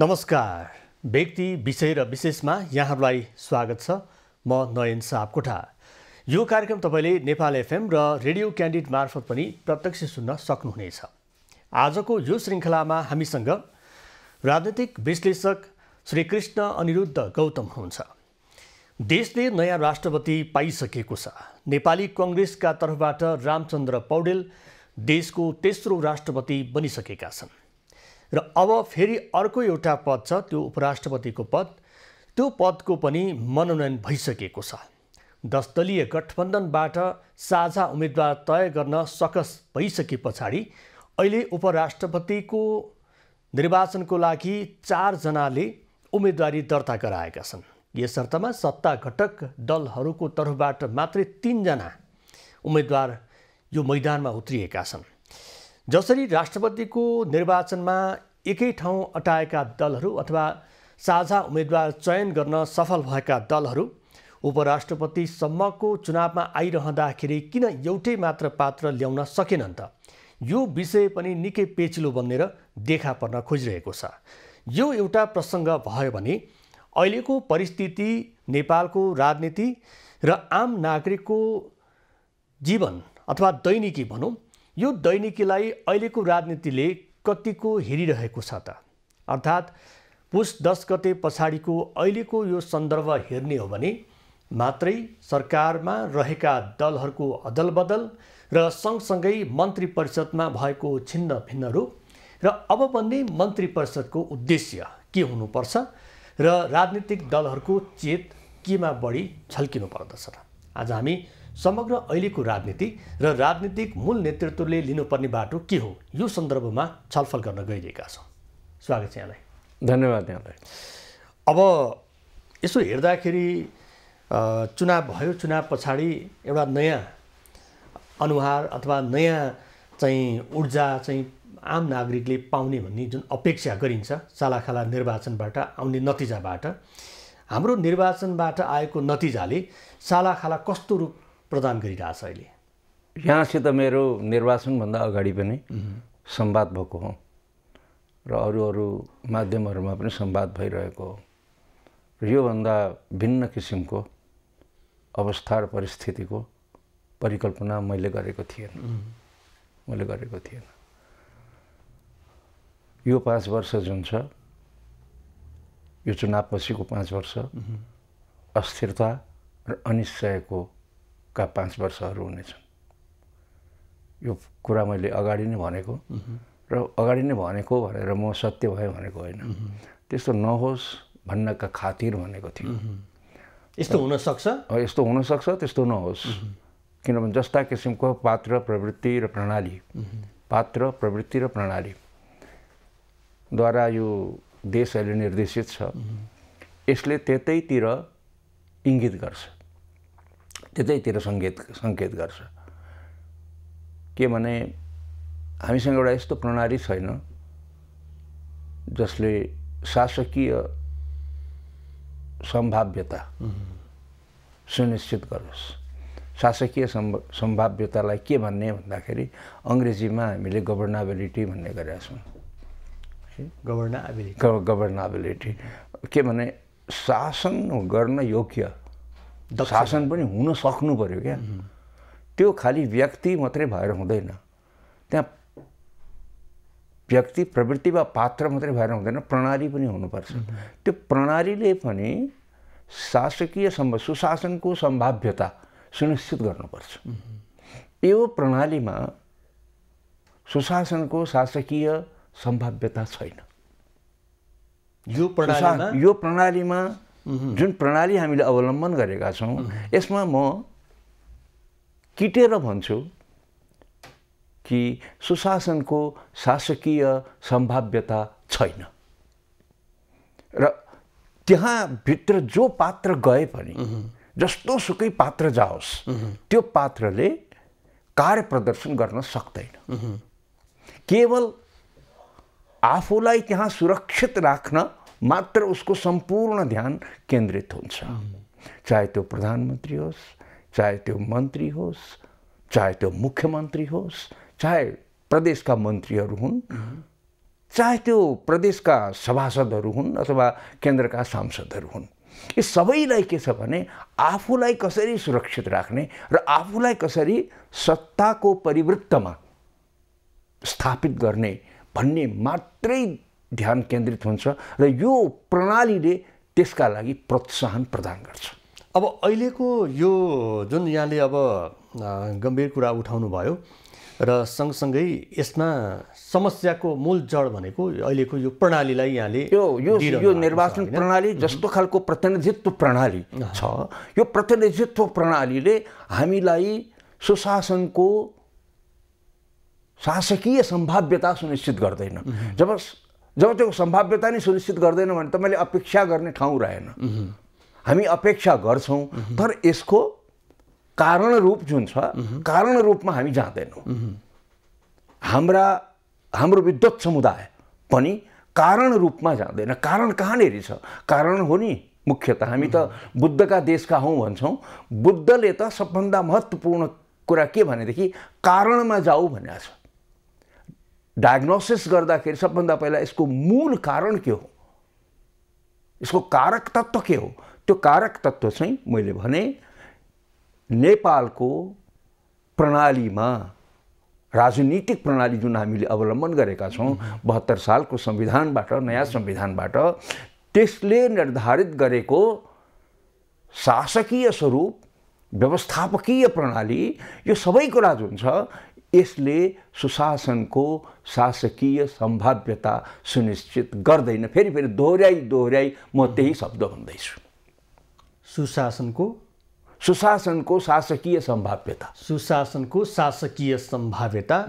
नमस्कार व्यक्ति विषय र विशेषमा यहाँहरूलाई स्वागत छ म नयन सापकोठा यो कार्यक्रम तपाईँले नेपाल एफएम र रेडियो क्यान्डिड मार्फत पनि प्रत्यक्ष सुन्न सक्नुहुनेछ आजको यो श्रृङ्खलामा हामीसँग राजनैतिक विश्लेषक श्री कृष्ण अनिरुद्ध गौतम हुनुहुन्छ देशले नयाँ राष्ट्रपति पाइसकेको छ नेपाली कङ्ग्रेसका तर्फबाट रामचन्द्र पौडेल देशको तेस्रो राष्ट्रपति बनिसकेका छन् र अब फेरि अर्को एउटा पद छ त्यो उपराष्ट्रपतिको पद त्यो पदको पनि मनोनयन भइसकेको छ दस दलीय गठबन्धनबाट साझा उम्मेद्वार तय गर्न सकस भइसके पछाडि अहिले उपराष्ट्रपतिको निर्वाचनको लागि चारजनाले उम्मेदवारी दर्ता गराएका छन् यस अर्थमा सत्ता घटक दलहरूको तर्फबाट मात्रै तिनजना उम्मेद्वार यो मैदानमा उत्रिएका छन् जसरी राष्ट्रपतिको निर्वाचनमा एकै ठाउँ अटाएका दलहरू अथवा साझा उम्मेद्वार चयन गर्न सफल भएका दलहरू उपराष्ट्रपतिसम्मको चुनावमा आइरहँदाखेरि किन एउटै मात्र पात्र ल्याउन सकेनन् त यो विषय पनि निकै पेचिलो बनेर देखा पर्न खोजिरहेको छ यो एउटा प्रसङ्ग भयो भने अहिलेको परिस्थिति नेपालको राजनीति र आम नागरिकको जीवन अथवा दैनिकी भनौँ यो दैनिकीलाई अहिलेको राजनीतिले कतिको हेरिरहेको छ त अर्थात् पुस दस गते पछाडिको अहिलेको यो सन्दर्भ हेर्ने हो भने मात्रै सरकारमा रहेका दलहरूको अदल र सँगसँगै मन्त्री परिषदमा भएको छिन्न भिन्न र अब भन्ने मन्त्री परिषदको उद्देश्य के हुनुपर्छ र राजनीतिक दलहरूको चेत केमा बढी छल्किनु पर्दछ आज हामी समग्र अहिलेको राजनीति र राजनीतिक मूल नेतृत्वले लिनुपर्ने बाटो के हो यो सन्दर्भमा छलफल गर्न गइरहेका छौँ स्वागत छ यहाँलाई धन्यवाद यहाँलाई अब यसो हेर्दाखेरि चुनाव भयो चुनाव पछाडि एउटा नयाँ अनुहार अथवा नयाँ चाहिँ ऊर्जा चाहिँ आम नागरिकले पाउने भन्ने जुन अपेक्षा गरिन्छ सालाखाला निर्वाचनबाट आउने नतिजाबाट हाम्रो निर्वाचनबाट आएको नतिजाले सालाखाला कस्तो रूप प्रदान गरिरहेछ अहिले यहाँसित मेरो निर्वाचनभन्दा अगाडि पनि संवाद भएको हो र अरू अरू माध्यमहरूमा पनि संवाद भइरहेको हो र योभन्दा भिन्न किसिमको अवस्था र परिस्थितिको परिकल्पना मैले गरेको थिएन मैले गरेको थिएन यो पाँच वर्ष जुन छ यो चुनावपछिको पाँच वर्ष अस्थिरता र अनिश्चयको का पाँच वर्षहरू हुनेछन् यो कुरा मैले अगाडि नै भनेको र अगाडि नै भनेको भनेर म सत्य भएँ भनेको होइन त्यस्तो नहोस् भन्नका खातिर भनेको थिएँ यस्तो हुनसक्छ यस्तो हुनसक्छ त्यस्तो नहोस् किनभने जस्ता किसिमको पात्र प्रवृत्ति र प्रणाली पात्र प्रवृत्ति र प्रणाली द्वारा यो देश अहिले निर्देशित छ यसले त्यतैतिर इङ्गित गर्छ त्यतैतिर सङ्केत सङ्केत गर्छ के भने हामीसँग एउटा यस्तो प्रणाली छैन जसले शासकीय सम्भाव्यता सुनिश्चित गरोस् शासकीय सम्भाव्यतालाई के भन्ने भन्दाखेरि अङ्ग्रेजीमा हामीले गभर्नाबिलिटी भन्ने गरेका छौँ गभर्नाबिलिटी गभर्नाबिलिटी के भने शासन गर्न योग्य शासन पनि हुन सक्नु पऱ्यो क्या त्यो खालि व्यक्ति मात्रै भएर हुँदैन त्यहाँ व्यक्ति प्रवृत्ति वा पात्र मात्रै भएर हुँदैन प्रणाली पनि हुनुपर्छ त्यो प्रणालीले पनि शासकीय सम्भ सुशासनको सम्भाव्यता सुनिश्चित गर्नुपर्छ यो प्रणालीमा सुशासनको शासकीय सम्भाव्यता छैन यो प्रणाली यो प्रणालीमा जुन प्रणाली हामीले अवलम्बन गरेका छौँ यसमा म किटेर भन्छु कि सुशासनको शासकीय सम्भाव्यता छैन र त्यहाँभित्र जो पात्र गए पनि जस्तो सुकै पात्र जाओस् त्यो पात्रले कार्य प्रदर्शन गर्न सक्दैन केवल आफूलाई त्यहाँ सुरक्षित राख्न मात्र उसको सम्पूर्ण ध्यान केन्द्रित हुन्छ चाहे त्यो प्रधानमन्त्री होस् चाहे त्यो मन्त्री होस् चाहे त्यो मुख्यमन्त्री होस् चाहे प्रदेशका मन्त्रीहरू हुन् चाहे त्यो प्रदेशका सभासदहरू हुन् अथवा केन्द्रका सांसदहरू हुन् यी सबैलाई के छ भने आफूलाई कसरी सुरक्षित राख्ने र आफूलाई कसरी सत्ताको परिवृत्तमा स्थापित गर्ने भन्ने मात्रै ध्यान केन्द्रित हुन्छ र यो प्रणालीले त्यसका लागि प्रोत्साहन प्रदान गर्छ अब अहिलेको यो जुन यहाँले अब गम्भीर कुरा उठाउनु भयो र सँगसँगै यसमा समस्याको मूल जड भनेको अहिलेको यो प्रणालीलाई यहाँले यो यो यो निर्वाचन प्रणाली जस्तो खालको प्रतिनिधित्व प्रणाली छ यो प्रतिनिधित्व प्रणालीले हामीलाई सुशासनको शासकीय सम्भाव्यता सुनिश्चित गर्दैन जब जब त्यो सम्भाव्यता नै सुनिश्चित गर्दैन भने तपाईँले अपेक्षा गर्ने ठाउँ रहेन हामी अपेक्षा गर्छौँ तर यसको कारण रूप जुन छ कारण रूपमा हामी जाँदैनौँ हाम्रा हाम्रो विद्वत समुदाय पनि कारण रूपमा जाँदैन कारण कहाँनिर छ कारण हो नि मुख्यत हामी त बुद्धका देशका हौँ भन्छौँ बुद्धले त सबभन्दा महत्त्वपूर्ण कुरा के भनेदेखि कारणमा जाऊ भनेको छ डायग्नोसिस गर्दाखेरि सबभन्दा पहिला यसको मूल कारण के हो यसको कारक तत्त्व के हो त्यो कारक तत्त्व चाहिँ मैले भने नेपालको प्रणालीमा राजनीतिक प्रणाली जुन हामीले अवलम्बन गरेका छौँ बहत्तर सालको संविधानबाट नयाँ संविधानबाट त्यसले निर्धारित गरेको शासकीय स्वरूप व्यवस्थापकीय प्रणाली यो सबै कुरा जुन छ यसले सुशासनको शासकीय सम्भाव्यता सुनिश्चित गर्दैन फेरि फेरि दोहोऱ्याइ दोहोऱ्याइ म त्यही शब्द भन्दैछु सुशासनको सुशासनको शासकीय सम्भाव्यता सुशासनको शासकीय सम्भाव्यता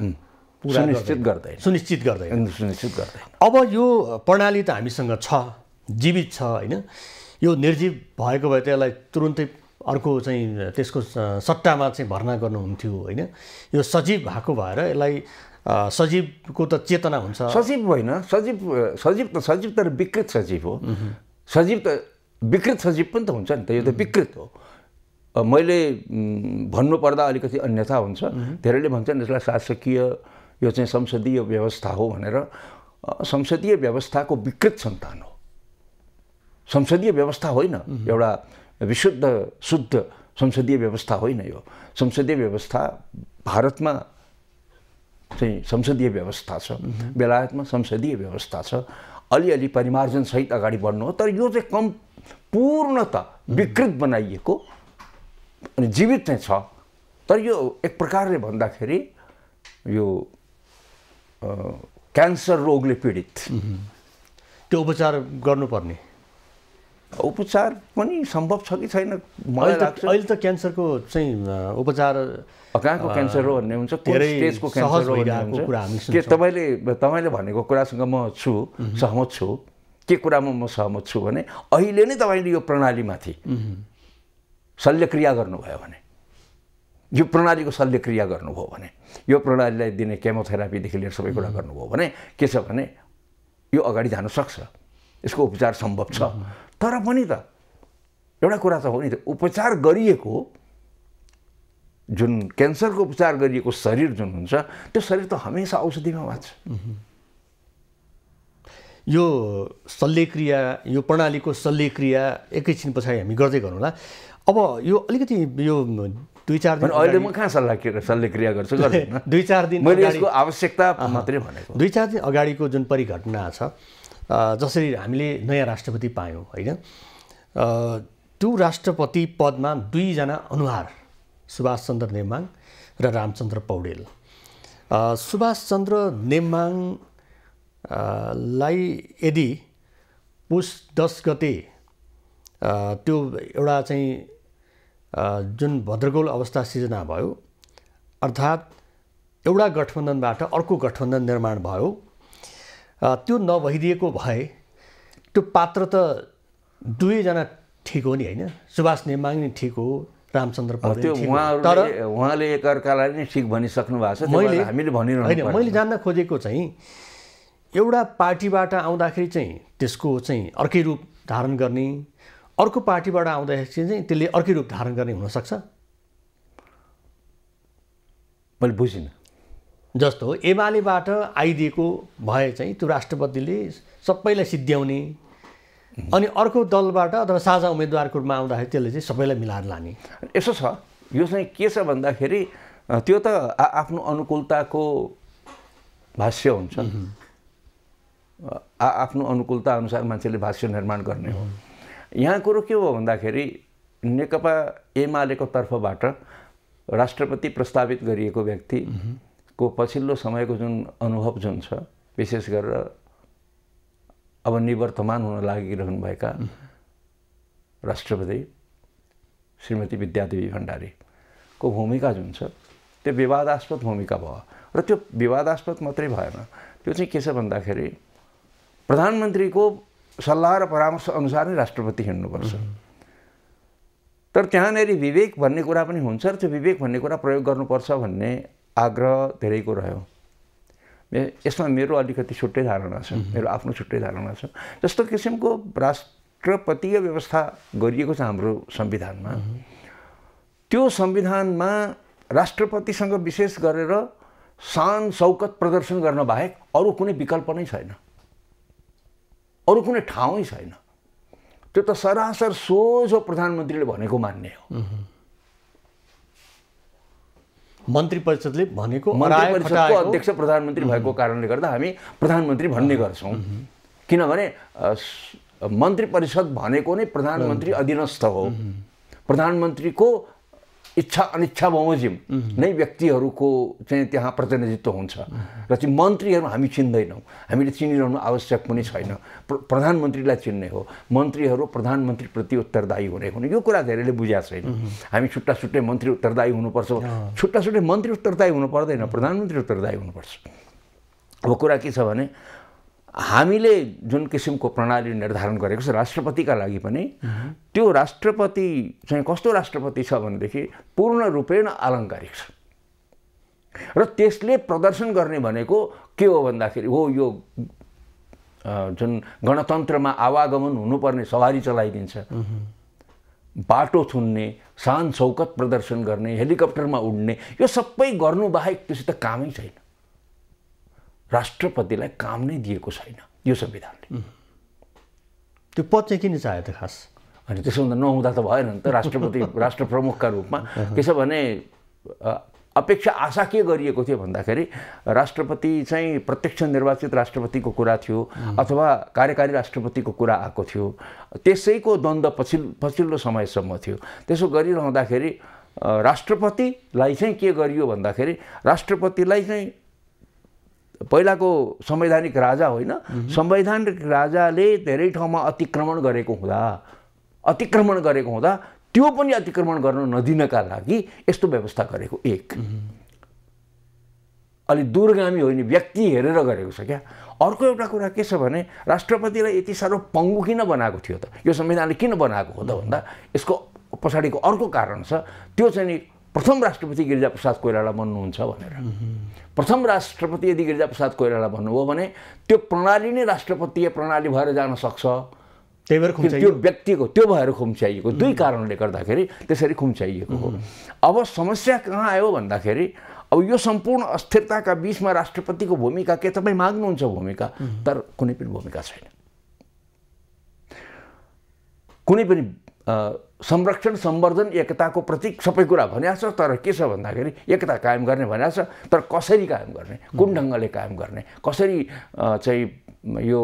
सुनिश्चित गर्दैन सुनिश्चित गर्दैन सुनिश्चित गर्दैन अब यो प्रणाली त हामीसँग छ जीवित छ होइन यो निर्जीव भएको भए त यसलाई तुरुन्तै अर्को चाहिँ त्यसको सट्टामा चाहिँ भर्ना गर्नुहुन्थ्यो होइन यो सजीव भएको भएर यसलाई सजीवको त चेतना हुन्छ सजीव होइन सजीव सजीव त सजीव तर विकृत सजीव हो सजीव त विकृत सजीव पनि त हुन्छ नि त यो त विकृत हो मैले भन्नुपर्दा अलिकति अन्यथा हुन्छ धेरैले भन्छन् यसलाई शासकीय यो चाहिँ संसदीय व्यवस्था हो भनेर संसदीय व्यवस्थाको विकृत सन्तान हो संसदीय व्यवस्था होइन एउटा विशुद्ध शुद्ध संसदीय व्यवस्था होइन यो संसदीय व्यवस्था भारतमा चाहिँ संसदीय व्यवस्था छ बेलायतमा संसदीय व्यवस्था छ अलिअलि परिमार्जनसहित अगाडि बढ्नु हो तर यो चाहिँ कम पूर्णत विकृत बनाइएको अनि जीवित नै छ तर यो एक प्रकारले भन्दाखेरि यो क्यान्सर रोगले पीडित त्यो उपचार गर्नुपर्ने उपचार पनि सम्भव छ कि छैन मलाई लाग्छ अहिले त क्यान्सरको चाहिँ उपचार कहाँको क्यान्सर हो भन्ने हुन्छ स्टेजको क्यान्सर हो के तपाईँले तपाईँले भनेको कुरासँग म छु सहमत छु के कुरामा म सहमत छु भने अहिले नै तपाईँले यो प्रणालीमाथि शल्यक्रिया गर्नुभयो भने यो प्रणालीको शल्यक्रिया गर्नुभयो भने यो प्रणालीलाई दिने केमोथेरापीदेखि लिएर सबै कुरा गर्नुभयो भने के छ भने यो अगाडि जान सक्छ यसको उपचार सम्भव छ तर पनि त एउटा कुरा त हो नि त उपचार गरिएको जुन क्यान्सरको उपचार गरिएको शरीर जुन हुन्छ त्यो शरीर त हमेसा औषधिमा बाँच्छ यो शल्यक्रिया यो प्रणालीको शल्यक्रिया एकैछिन पछाडि हामी गर्दै होला अब यो अलिकति यो दुई चार दिन अहिले म कहाँ सल्लाह शल्यक्रिया गर्छु दुई चार दिन मैले यसको आवश्यकता मात्रै भनेको दुई चार दिन अगाडिको जुन परिघटना छ जसरी हामीले नयाँ राष्ट्रपति पायौँ होइन त्यो राष्ट्रपति पदमा दुईजना अनुहार सुभाष चन्द्र नेमाङ र रामचन्द्र पौडेल सुभाषचन्द्र नेमाङ लाई यदि पुस दस गते त्यो एउटा चाहिँ जुन भद्रगोल अवस्था सिर्जना भयो अर्थात् एउटा गठबन्धनबाट अर्को गठबन्धन निर्माण भयो त्यो नभइदिएको भए त्यो पात्र त दुवैजना ठिक हो नि होइन सुभाष नेमाङ नै ठिक हो रामचन्द्र त्यो तर उहाँले एकअर्कालाई नै ठिक भनिसक्नु भएको छ मैले हामीले भनिरहनु होइन मैले जान्न खोजेको चाहिँ एउटा पार्टीबाट आउँदाखेरि चाहिँ त्यसको चाहिँ अर्कै रूप धारण गर्ने अर्को पार्टीबाट आउँदाखेरि चाहिँ त्यसले अर्कै रूप धारण गर्ने हुनसक्छ मैले बुझिनँ जस्तो एमालेबाट आइदिएको भए चाहिँ त्यो राष्ट्रपतिले सबैलाई सिद्ध्याउने अनि अर्को दलबाट अथवा साझा उम्मेदवारको रूपमा आउँदाखेरि त्यसले चाहिँ सबैलाई मिलाएर लाने यसो छ यो चाहिँ के छ भन्दाखेरि त्यो त आफ्नो अनुकूलताको भाष्य हुन्छ आफ्नो अनुकूलता अनुसार मान्छेले भाष्य निर्माण गर्ने हो यहाँ कुरो के हो भन्दाखेरि नेकपा एमालेको तर्फबाट राष्ट्रपति प्रस्तावित गरिएको व्यक्ति को पछिल्लो समयको जुन अनुभव जुन छ विशेष गरेर अब निवर्तमान हुन लागिरहनुभएका राष्ट्रपति श्रीमती विद्यादेवी भण्डारीको भूमिका जुन छ त्यो विवादास्पद भूमिका भयो र त्यो विवादास्पद मात्रै भएन त्यो चाहिँ के छ भन्दाखेरि प्रधानमन्त्रीको सल्लाह र परामर्श अनुसार नै राष्ट्रपति हिँड्नुपर्छ तर त्यहाँनिर विवेक भन्ने कुरा पनि हुन्छ र त्यो विवेक भन्ने कुरा प्रयोग गर्नुपर्छ भन्ने आग्रह धेरैको रह्यो यसमा मेरो अलिकति छुट्टै धारणा छ मेरो आफ्नो छुट्टै धारणा छ जस्तो किसिमको राष्ट्रपतिय व्यवस्था गरिएको छ हाम्रो संविधानमा त्यो संविधानमा राष्ट्रपतिसँग विशेष गरेर शान सौकत प्रदर्शन गर्न बाहेक अरू कुनै विकल्प नै छैन अरू कुनै ठाउँै छैन त्यो त सरासर सोझो प्रधानमन्त्रीले भनेको मान्ने हो मन्त्री परिषदले भनेको मन्त्री परिषदको अध्यक्ष प्रधानमन्त्री भएको कारणले गर्दा हामी प्रधानमन्त्री भन्ने गर्छौँ किनभने मन्त्री परिषद भनेको नै प्रधानमन्त्री अधीनस्थ हो प्रधानमन्त्रीको इच्छा अनिच्छा बमोजिम नै व्यक्तिहरूको चाहिँ त्यहाँ प्रतिनिधित्व हुन्छ र चाहिँ मन्त्रीहरू हामी चिन्दैनौँ हामीले चिनिरहनु आवश्यक पनि छैन प्र प्रधानमन्त्रीलाई चिन्ने हो मन्त्रीहरू प्रधानमन्त्रीप्रति उत्तरदायी हुने हुने यो कुरा धेरैले बुझाएको छैन हामी छुट्टा छुट्टै मन्त्री उत्तरदायी हुनुपर्छ छुट्टा छुट्टै मन्त्री उत्तरदायी हुनु पर्दैन प्रधानमन्त्री उत्तरदायी हुनुपर्छ अब कुरा के छ भने हामीले जुन किसिमको प्रणाली निर्धारण गरेको छ राष्ट्रपतिका लागि पनि त्यो राष्ट्रपति चाहिँ कस्तो राष्ट्रपति छ भनेदेखि पूर्ण रूपेण आलङ्कारिक छ र त्यसले प्रदर्शन गर्ने भनेको के हो भन्दाखेरि हो यो जुन गणतन्त्रमा आवागमन हुनुपर्ने सवारी चलाइदिन्छ बाटो थुन्ने सान चौकत प्रदर्शन गर्ने हेलिकप्टरमा उड्ने यो सबै गर्नुबाहेक बाहेक त कामै छैन राष्ट्रपतिलाई काम नै दिएको छैन यो संविधानले त्यो पद चाहिँ किन चाहियो त खास अनि त्यसो भन्दा नहुँदा त भएन नि त राष्ट्रपति राष्ट्र प्रमुखका रूपमा त्यसो भने अपेक्षा आशा के गरिएको थियो भन्दाखेरि राष्ट्रपति चाहिँ प्रत्यक्ष निर्वाचित राष्ट्रपतिको कुरा थियो अथवा कार्यकारी राष्ट्रपतिको कुरा आएको थियो त्यसैको द्वन्द पछिल्लो पछिल्लो समयसम्म थियो त्यसो गरिरहँदाखेरि राष्ट्रपतिलाई चाहिँ के गरियो भन्दाखेरि राष्ट्रपतिलाई चाहिँ पहिलाको संवैधानिक राजा होइन संवैधानिक राजाले धेरै ठाउँमा अतिक्रमण गरेको हुँदा अतिक्रमण गरेको हुँदा त्यो पनि अतिक्रमण गर्न नदिनका लागि यस्तो व्यवस्था गरेको एक अलि दूरगामी होइन व्यक्ति हेरेर गरेको छ क्या अर्को एउटा कुरा के छ भने राष्ट्रपतिलाई यति साह्रो पङ्गु किन बनाएको थियो त यो संविधानले किन बनाएको हो त भन्दा यसको पछाडिको अर्को कारण छ त्यो चाहिँ नि प्रथम राष्ट्रपति गिरिजाप्रसाद कोइराला भन्नुहुन्छ भनेर प्रथम राष्ट्रपति यदि गिरिजाप्रसाद कोइराला भन्नुभयो भने त्यो प्रणाली नै राष्ट्रपति प्रणाली भएर जान सक्छ त्यही भएर त्यो व्यक्तिको त्यो भएर खुम्च्याइएको दुई कारणले गर्दाखेरि त्यसरी खुम्च्याइएको हो अब समस्या कहाँ आयो भन्दाखेरि अब यो सम्पूर्ण अस्थिरताका बिचमा राष्ट्रपतिको भूमिका के तपाईँ माग्नुहुन्छ भूमिका तर कुनै पनि भूमिका छैन कुनै पनि संरक्षण सम्वर्धन एकताको प्रतीक सबै कुरा भनिएको छ तर के छ भन्दाखेरि एकता कायम गर्ने भनिएको छ तर कसरी कायम गर्ने कुन ढङ्गले कायम गर्ने कसरी चाहिँ यो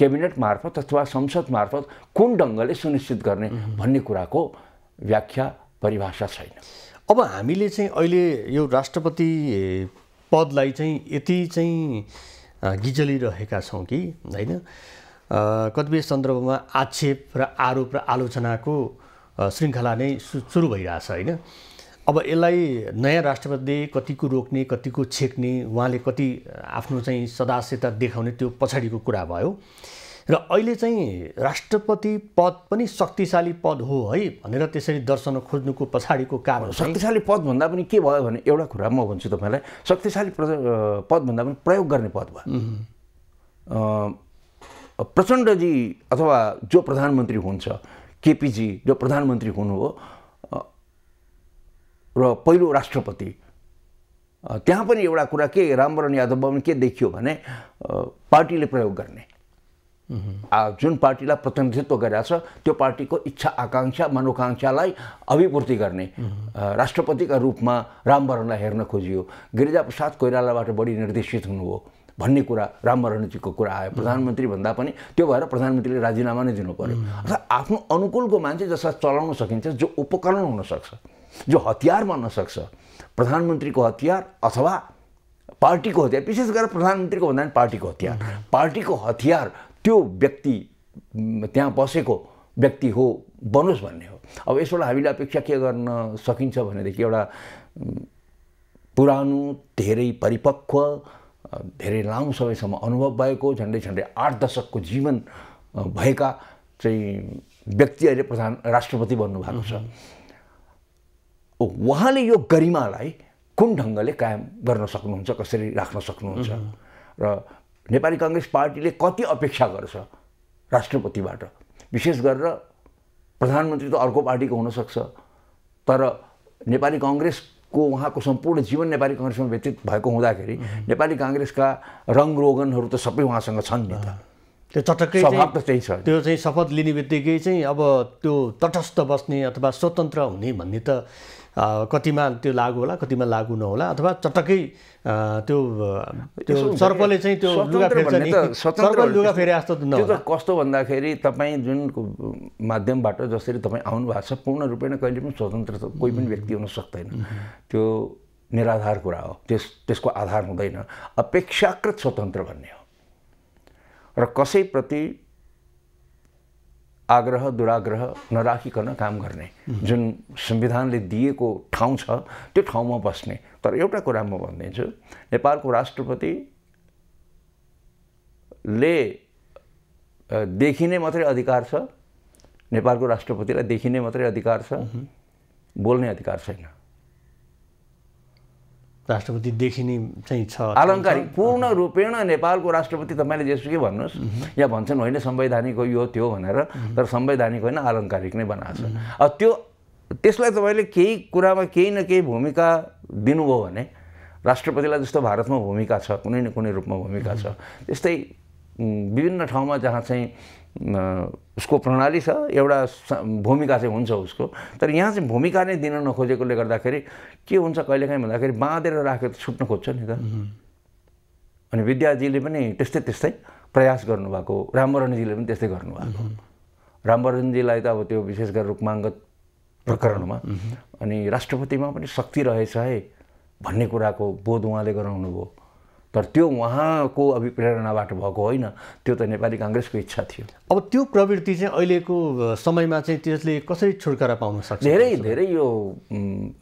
क्याबिनेट मार्फत अथवा संसद मार्फत कुन ढङ्गले सुनिश्चित गर्ने भन्ने कुराको व्याख्या परिभाषा छैन अब हामीले चाहिँ अहिले यो राष्ट्रपति पदलाई चाहिँ यति चाहिँ गिजलिरहेका छौँ कि होइन कतिपय सन्दर्भमा आक्षेप र आरोप र आलोचनाको श्रृङ्खला नै सुरु भइरहेछ होइन अब यसलाई नयाँ राष्ट्रपतिले कतिको रोक्ने कतिको छेक्ने उहाँले कति आफ्नो चाहिँ सदास्यता देखाउने त्यो पछाडिको कुरा भयो र अहिले चाहिँ राष्ट्रपति पद पनि शक्तिशाली पद हो है भनेर त्यसरी दर्शन खोज्नुको पछाडिको कारण शक्तिशाली पदभन्दा पनि के भयो भने एउटा कुरा म भन्छु तपाईँलाई शक्तिशाली पदभन्दा पनि प्रयोग गर्ने पद भयो प्रचण्डजी अथवा जो प्रधानमन्त्री हुनुहुन्छ केपीजी जो प्रधानमन्त्री हुनु हो र पहिलो राष्ट्रपति त्यहाँ पनि एउटा कुरा के रामवरण यादवमा पनि के देखियो भने पार्टीले प्रयोग गर्ने जुन पार्टीलाई प्रतिनिधित्व गरिरहेको छ त्यो पार्टीको इच्छा आकाङ्क्षा मनोकाङ्क्षालाई अभिपूर्ति गर्ने राष्ट्रपतिका रूपमा रामवरणलाई हेर्न खोजियो गिरिजाप्रसाद कोइरालाबाट बढी निर्देशित हुनुभयो भन्ने कुरा राममरणजीको कुरा आयो प्रधानमन्त्री भन्दा पनि त्यो भएर प्रधानमन्त्रीले राजीनामा नै दिनु पऱ्यो अर्थात् आफ्नो अनुकूलको मान्छे जसलाई चलाउन सकिन्छ जो उपकरण हुनसक्छ जो हतियार बन्न सक्छ प्रधानमन्त्रीको हतियार अथवा पार्टीको हतियार विशेष गरेर प्रधानमन्त्रीको भन्दा पनि पार्टीको हतियार पार्टीको हतियार त्यो व्यक्ति त्यहाँ बसेको व्यक्ति हो बनोस् भन्ने हो अब यसबाट हामीले अपेक्षा के गर्न सकिन्छ भनेदेखि एउटा पुरानो धेरै परिपक्व धेरै लामो समयसम्म अनुभव भएको झन्डै झन्डै आठ दशकको जीवन भएका चाहिँ व्यक्ति अहिले प्रधान राष्ट्रपति बन्नुभएको छ उहाँले यो गरिमालाई कुन ढङ्गले कायम गर्न सक्नुहुन्छ कसरी राख्न सक्नुहुन्छ र नेपाली कङ्ग्रेस पार्टीले कति अपेक्षा गर्छ राष्ट्रपतिबाट विशेष गरेर प्रधानमन्त्री त अर्को पार्टीको हुनसक्छ तर नेपाली कङ्ग्रेस को उहाँको सम्पूर्ण जीवन नेपाली कङ्ग्रेसमा व्यतीत भएको हुँदाखेरि नेपाली काङ्ग्रेसका रङरोगनहरू त सबै उहाँसँग छन् नि त त्यो चटक्कै स्वभाव त त्यही छ त्यो चाहिँ शपथ लिने बित्तिकै चाहिँ अब त्यो तटस्थ बस्ने अथवा स्वतन्त्र हुने भन्ने त कतिमा त्यो लागु होला कतिमा लागु नहोला अथवा चटक्कै त्यो त्यो सर्पले चाहिँ त्यो लुगा फेर्छ लुगा फेरि जस्तो त कस्तो भन्दाखेरि तपाईँ जुन माध्यमबाट जसरी तपाईँ आउनु भएको छ पूर्ण रूपले कहिले पनि स्वतन्त्र कोही पनि व्यक्ति हुन सक्दैन त्यो निराधार कुरा हो त्यस त्यसको आधार हुँदैन अपेक्षाकृत स्वतन्त्र भन्ने हो र कसैप्रति आग्रह दुराग्रह नराखिकन काम गर्ने जुन संविधानले दिएको ठाउँ छ त्यो ठाउँमा बस्ने तर एउटा कुरा म भनिदिन्छु नेपालको राष्ट्रपतिले देखिने मात्रै अधिकार छ नेपालको राष्ट्रपतिलाई देखिने मात्रै अधिकार छ बोल्ने अधिकार छैन राष्ट्रपति देखिने चाहिँ छ आलङ्कारिक पूर्ण रूपेण नेपालको राष्ट्रपति तपाईँले जेसुकै भन्नुहोस् या भन्छन् होइन संवैधानिक हो यो त्यो भनेर तर संवैधानिक होइन आलङ्कारिक नै बनाएको छ त्यो त्यसलाई तपाईँले केही कुरामा केही न केही भूमिका दिनुभयो भने राष्ट्रपतिलाई जस्तो भारतमा भूमिका छ कुनै न कुनै रूपमा भूमिका छ त्यस्तै विभिन्न ठाउँमा जहाँ चाहिँ उसको प्रणाली छ एउटा भूमिका चाहिँ हुन्छ उसको तर यहाँ चाहिँ भूमिका नै दिन नखोजेकोले गर्दाखेरि के हुन्छ कहिलेकाहीँ भन्दाखेरि बाँधेर राखेर छुट्न खोज्छ नि त अनि विद्याजीले पनि त्यस्तै त्यस्तै प्रयास गर्नुभएको रामवरणजीले पनि त्यस्तै गर्नुभएको रामवरणजीलाई त अब त्यो विशेष गरेर रूपमाङ्गत प्रकरणमा अनि राष्ट्रपतिमा पनि शक्ति रहेछ है भन्ने कुराको बोध उहाँले गराउनुभयो तर त्यो उहाँको अभिप्रेरणाबाट भएको होइन त्यो त नेपाली काङ्ग्रेसको इच्छा थियो अब त्यो प्रवृत्ति चाहिँ अहिलेको समयमा चाहिँ त्यसले कसरी छुटकारा पाउन सक्छ धेरै धेरै यो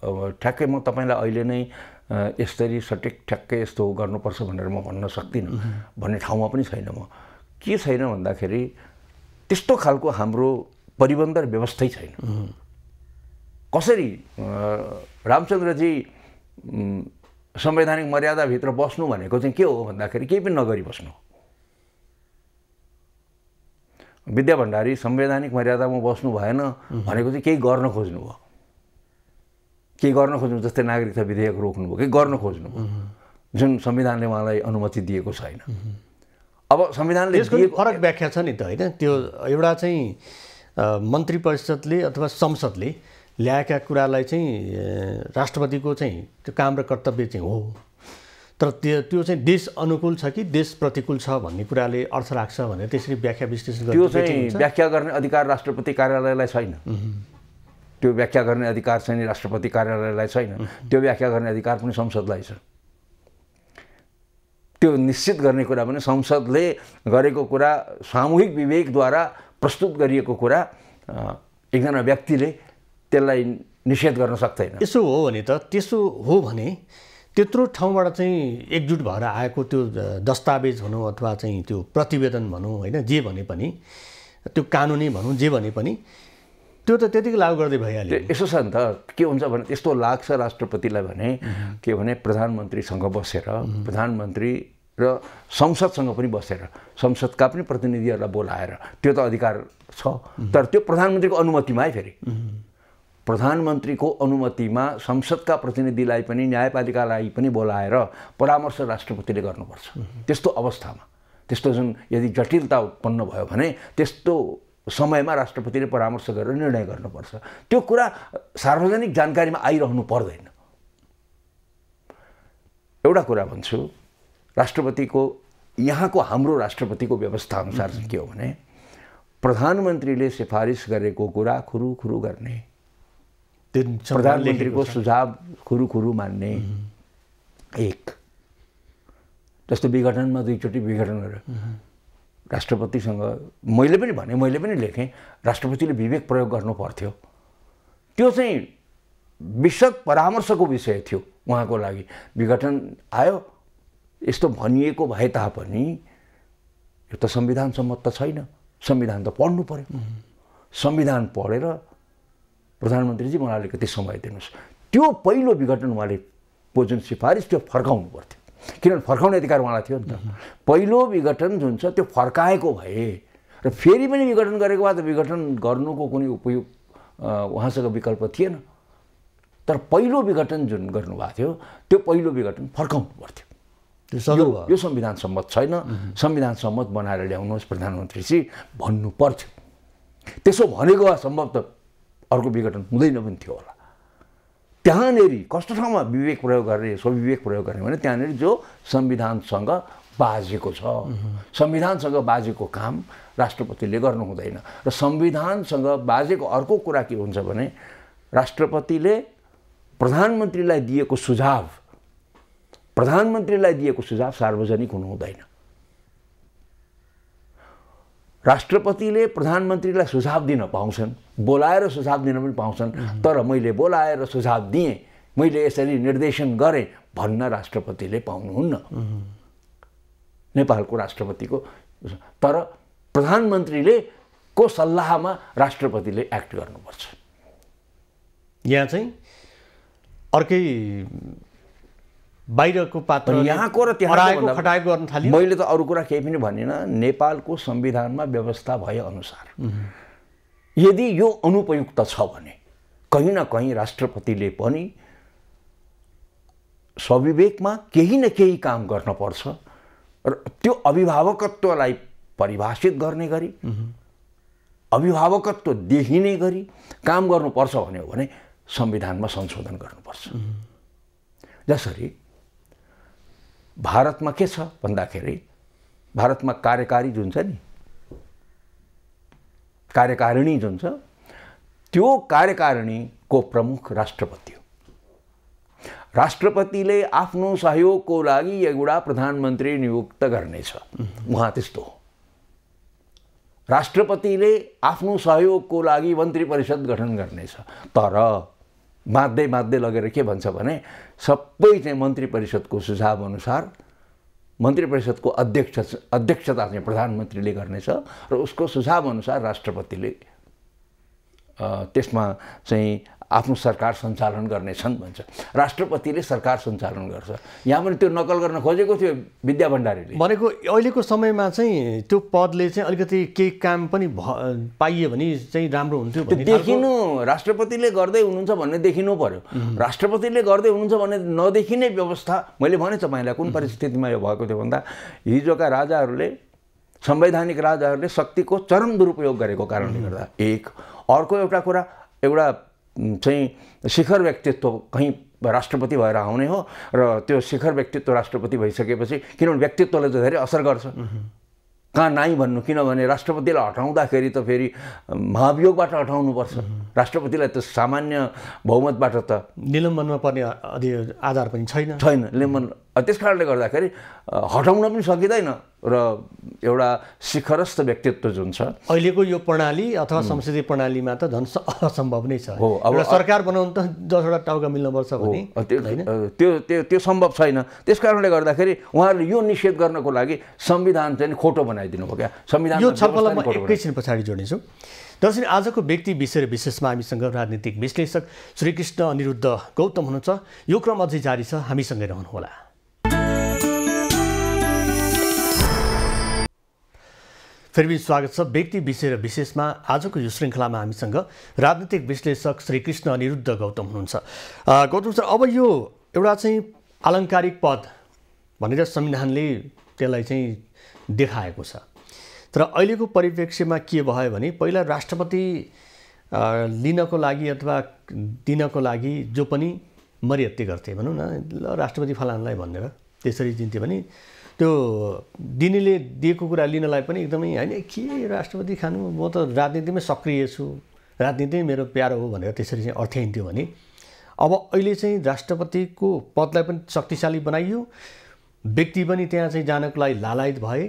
अब ठ्याक्कै म तपाईँलाई अहिले नै यसरी सटिक ठ्याक्कै यस्तो गर्नुपर्छ भनेर म भन्न सक्दिनँ भन्ने ठाउँमा पनि छैन म के छैन भन्दाखेरि त्यस्तो खालको हाम्रो परिबन्ध र व्यवस्थै छैन कसरी रामचन्द्रजी संवैधानिक मर्यादाभित्र बस्नु भनेको चाहिँ के हो भन्दाखेरि केही पनि नगरी बस्नु विद्या भण्डारी संवैधानिक मर्यादामा बस्नु भएन भनेको चाहिँ केही गर्न खोज्नु भयो केही गर्न खोज्नु जस्तै नागरिकता विधेयक रोक्नु भयो केही गर्न भयो जुन संविधानले उहाँलाई अनुमति दिएको छैन अब संविधानले यसको फरक व्याख्या छ नि त होइन त्यो एउटा चाहिँ मन्त्री परिषदले अथवा संसदले ल्याएका कुरालाई चाहिँ राष्ट्रपतिको चाहिँ त्यो काम र कर्तव्य चाहिँ हो तर त्यो त्यो चाहिँ देश अनुकूल छ कि देश प्रतिकूल छ भन्ने कुराले अर्थ राख्छ भनेर त्यसरी व्याख्या विश्लेषण त्यो चाहिँ व्याख्या गर्ने अधिकार राष्ट्रपति कार्यालयलाई छैन त्यो व्याख्या गर्ने अधिकार चाहिँ राष्ट्रपति कार्यालयलाई छैन त्यो व्याख्या गर्ने अधिकार पनि संसदलाई छ त्यो निश्चित गर्ने कुरा पनि संसदले गरेको कुरा सामूहिक विवेकद्वारा प्रस्तुत गरिएको कुरा एकजना व्यक्तिले त्यसलाई निषेध गर्न सक्दैन यसो हो भने त त्यसो हो भने त्यत्रो ठाउँबाट चाहिँ एकजुट भएर आएको त्यो दस्तावेज भनौँ अथवा चाहिँ त्यो प्रतिवेदन भनौँ होइन जे भने पनि त्यो कानुनी भनौँ जे भने पनि त्यो त त्यतिकै लागु गर्दै भइहाल्यो यसो छ नि त के हुन्छ भने यस्तो लाग्छ राष्ट्रपतिलाई भने के भने प्रधानमन्त्रीसँग बसेर प्रधानमन्त्री र संसदसँग पनि बसेर संसदका पनि प्रतिनिधिहरूलाई बोलाएर त्यो त अधिकार छ तर त्यो प्रधानमन्त्रीको अनुमतिमा है फेरि प्रधानमन्त्रीको अनुमतिमा संसदका प्रतिनिधिलाई पनि न्यायपालिकालाई पनि बोलाएर परामर्श राष्ट्रपतिले गर्नुपर्छ त्यस्तो अवस्थामा त्यस्तो जुन यदि जटिलता उत्पन्न भयो भने त्यस्तो समयमा राष्ट्रपतिले परामर्श गरेर निर्णय गर्नुपर्छ त्यो कुरा सार्वजनिक जानकारीमा आइरहनु पर्दैन एउटा कुरा भन्छु राष्ट्रपतिको यहाँको हाम्रो राष्ट्रपतिको व्यवस्था अनुसार के हो भने प्रधानमन्त्रीले सिफारिस गरेको कुरा खुरुखुरु गर्ने प्रधानमन्त्रीको सुझाव कुरु कुरु मान्ने एक जस्तो विघटनमा दुईचोटि विघटनहरू राष्ट्रपतिसँग मैले पनि भने मैले पनि लेखेँ राष्ट्रपतिले विवेक प्रयोग गर्नु पर्थ्यो त्यो चाहिँ विशद परामर्शको विषय थियो उहाँको लागि विघटन आयो यस्तो भनिएको भए तापनि यो त संविधानसम्म त छैन संविधान त पढ्नु पऱ्यो संविधान पढेर प्रधानमन्त्रीजी मलाई अलिकति समय दिनुहोस् त्यो पहिलो विघटन उहाँले को जुन सिफारिस त्यो फर्काउनु पर्थ्यो किनभने फर्काउने अधिकार उहाँलाई थियो नि त पहिलो विघटन जुन छ त्यो फर्काएको भए र फेरि पनि विघटन गरेको भए त विघटन गर्नुको कुनै उपयोग उहाँसँग विकल्प थिएन तर पहिलो विघटन जुन गर्नुभएको थियो त्यो पहिलो विघटन फर्काउनु पर्थ्यो यो, यो संविधान सम्मत छैन संविधान सम्मत बनाएर ल्याउनुहोस् प्रधानमन्त्रीजी भन्नु पर्थ्यो त्यसो भनेको सम्भव त अर्को विघटन हुँदैन पनि थियो होला त्यहाँनेरि कस्तो ठाउँमा विवेक प्रयोग गर्ने स्वविवेक प्रयोग गर्ने भने त्यहाँनिर जो संविधानसँग बाजेको छ संविधानसँग बाजेको काम राष्ट्रपतिले गर्नु हुँदैन र संविधानसँग बाजेको अर्को कुरा के हुन्छ भने राष्ट्रपतिले प्रधानमन्त्रीलाई दिएको सुझाव प्रधानमन्त्रीलाई दिएको सुझाव सार्वजनिक हुनु हुँदैन राष्ट्रपतिले प्रधानमन्त्रीलाई सुझाव दिन पाउँछन् बोलाएर सुझाव दिन पनि पाउँछन् तर मैले बोलाएर सुझाव दिएँ मैले यसरी निर्देशन गरेँ भन्न राष्ट्रपतिले पाउनुहुन्न नेपालको राष्ट्रपतिको तर प्रधानमन्त्रीले को सल्लाहमा राष्ट्रपतिले एक्ट गर्नुपर्छ यहाँ चाहिँ अर्कै बाहिरको पात्र यहाँको र गर्न मैले त अरू कुरा केही पनि भनेन नेपालको संविधानमा व्यवस्था भए अनुसार यदि यो अनुपयुक्त छ भने कहीँ न कहीँ राष्ट्रपतिले पनि स्वविवेकमा केही न केही काम गर्नपर्छ र त्यो अभिभावकत्वलाई परिभाषित गर्ने गरी अभिभावकत्व देखिने गरी काम गर्नुपर्छ भन्यो भने संविधानमा संशोधन गर्नुपर्छ जसरी भारतमा के छ भन्दाखेरि भारतमा कार्यकारी जुन छ नि कार्यकारिणी जुन छ त्यो कार्यकारिणीको प्रमुख राष्ट्रपति हो राष्ट्रपतिले आफ्नो सहयोगको लागि एउटा प्रधानमन्त्री नियुक्त गर्नेछ उहाँ त्यस्तो हो राष्ट्रपतिले आफ्नो सहयोगको लागि मन्त्री परिषद गठन गर्नेछ तर बाँध्दै बाँध्दै लगेर के भन्छ भने सबै चाहिँ मन्त्री परिषदको सुझाव अनुसार मन्त्री परिषदको अध्यक्ष अध्यक्षता चाहिँ प्रधानमन्त्रीले गर्नेछ र उसको सुझावअनुसार राष्ट्रपतिले त्यसमा चाहिँ आफ्नो सरकार सञ्चालन गर्नेछन् भन्छ राष्ट्रपतिले सरकार सञ्चालन गर्छ यहाँ पनि त्यो नकल गर्न खोजेको थियो विद्या भण्डारीले भनेको अहिलेको समयमा चाहिँ त्यो पदले चाहिँ अलिकति केही काम पनि भ पाइयो भने चाहिँ राम्रो हुन्थ्यो त्यो देखिनु राष्ट्रपतिले गर्दै हुनुहुन्छ भन्ने देखिनु पऱ्यो राष्ट्रपतिले गर्दै हुनुहुन्छ भने नदेखिने व्यवस्था मैले भने तपाईँलाई कुन परिस्थितिमा यो भएको थियो भन्दा हिजोका राजाहरूले संवैधानिक राजाहरूले शक्तिको चरम दुरुपयोग गरेको कारणले गर्दा एक अर्को एउटा कुरा एउटा चाहिँ शिखर व्यक्तित्व कहीँ राष्ट्रपति भएर आउने हो र त्यो शिखर व्यक्तित्व राष्ट्रपति भइसकेपछि किनभने व्यक्तित्वले त धेरै असर गर्छ कहाँ नाइ भन्नु किनभने राष्ट्रपतिलाई हटाउँदाखेरि त फेरि महाभियोगबाट हटाउनुपर्छ राष्ट्रपतिलाई त सामान्य बहुमतबाट त निलम्बनमा पर्ने आधार पनि छैन छैन निलम्बन त्यस कारणले गर्दाखेरि हटाउन पनि सकिँदैन र एउटा शिखरस्थ व्यक्तित्व जुन छ अहिलेको यो प्रणाली अथवा संसदीय प्रणालीमा त झन् असम्भव नै छ हो अब सरकार बनाउनु त दसवटा टाउका मिल्नुपर्छ हो त्यो त्यो त्यो सम्भव छैन त्यस कारणले गर्दाखेरि उहाँहरूले यो निषेध गर्नको लागि संविधान चाहिँ खोटो बनाइदिनु भयो क्या संविधान यो छलफललाई म एकैछिन पछाडि जोड्नेछु दर्शन आजको व्यक्ति विषय विशेषमा हामीसँग राजनीतिक विश्लेषक श्रीकृष्ण अनिरुद्ध गौतम हुनुहुन्छ यो क्रम अझै जारी छ हामीसँगै रहनुहोला फेरि पनि स्वागत छ व्यक्ति विषय र विशेषमा आजको यो श्रृङ्खलामा हामीसँग राजनीतिक विश्लेषक श्री कृष्ण अनिरुद्ध गौतम हुनुहुन्छ गौतम सर अब यो एउटा चाहिँ आलङ्कारिक पद भनेर संविधानले त्यसलाई चाहिँ देखाएको छ तर अहिलेको परिप्रेक्ष्यमा के भयो भने पहिला राष्ट्रपति लिनको लागि अथवा दिनको लागि जो पनि मरिहत्या गर्थे भनौँ न ल राष्ट्रपति फलानलाई भनेर त्यसरी दिन्थ्यो भने त्यो दिनेले दिएको कुरा लिनलाई पनि एकदमै होइन के राष्ट्रपति खानु म त राजनीतिमै सक्रिय छु राजनीति मेरो प्यारो हो भनेर त्यसरी चाहिँ अर्थ्याइन्थ्यो भने अब अहिले चाहिँ राष्ट्रपतिको पदलाई पनि शक्तिशाली बनाइयो व्यक्ति पनि त्यहाँ चाहिँ जानको लागि लालायत भए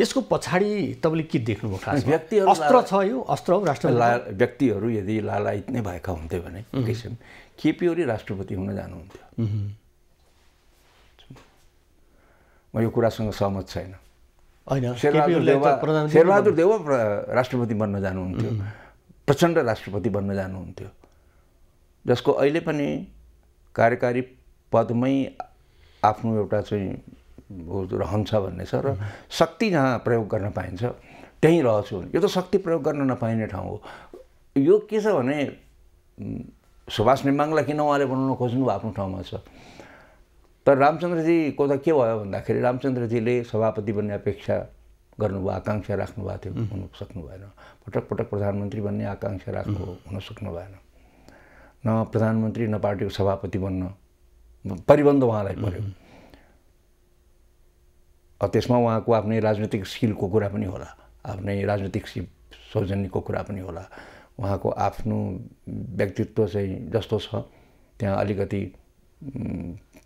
यसको पछाडि तपाईँले के देख्नुभयो खास व्यक्तिहरू अस्त्र छ यो अस्त्र हो राष्ट्र व्यक्तिहरू यदि लालायत नै भएका हुन्थ्यो भने किसिम केपी ओली राष्ट्रपति हुन जानुहुन्थ्यो म यो कुरासँग सहमत छैन होइन शेरबहादुर देवा शेरबहादुर देवा राष्ट्रपति बन्न जानुहुन्थ्यो प्रचण्ड राष्ट्रपति बन्न जानुहुन्थ्यो जसको अहिले पनि कार्यकारी पदमै आफ्नो एउटा चाहिँ रहन्छ भन्ने छ र शक्ति जहाँ प्रयोग गर्न पाइन्छ त्यहीँ रहछु यो त शक्ति प्रयोग गर्न नपाइने ठाउँ हो यो के छ भने सुभाष नेमाङलाई किन उहाँले बनाउन खोज्नु आफ्नो ठाउँमा छ तर रामचन्द्रजीको त के भयो भन्दाखेरि रामचन्द्रजीले सभापति बन्ने अपेक्षा गर्नुभयो आकाङ्क्षा राख्नुभएको थियो हुनु सक्नु भएन पटक पटक प्रधानमन्त्री बन्ने आकाङ्क्षा राख्नु हुन सक्नु भएन न प्रधानमन्त्री न पार्टीको सभापति बन्न परिबन्ध उहाँलाई पऱ्यो त्यसमा उहाँको आफ्नै राजनीतिक स्किलको कुरा पनि होला आफ्नै राजनीतिक सौजन्यको कुरा पनि होला उहाँको आफ्नो व्यक्तित्व चाहिँ जस्तो छ त्यहाँ अलिकति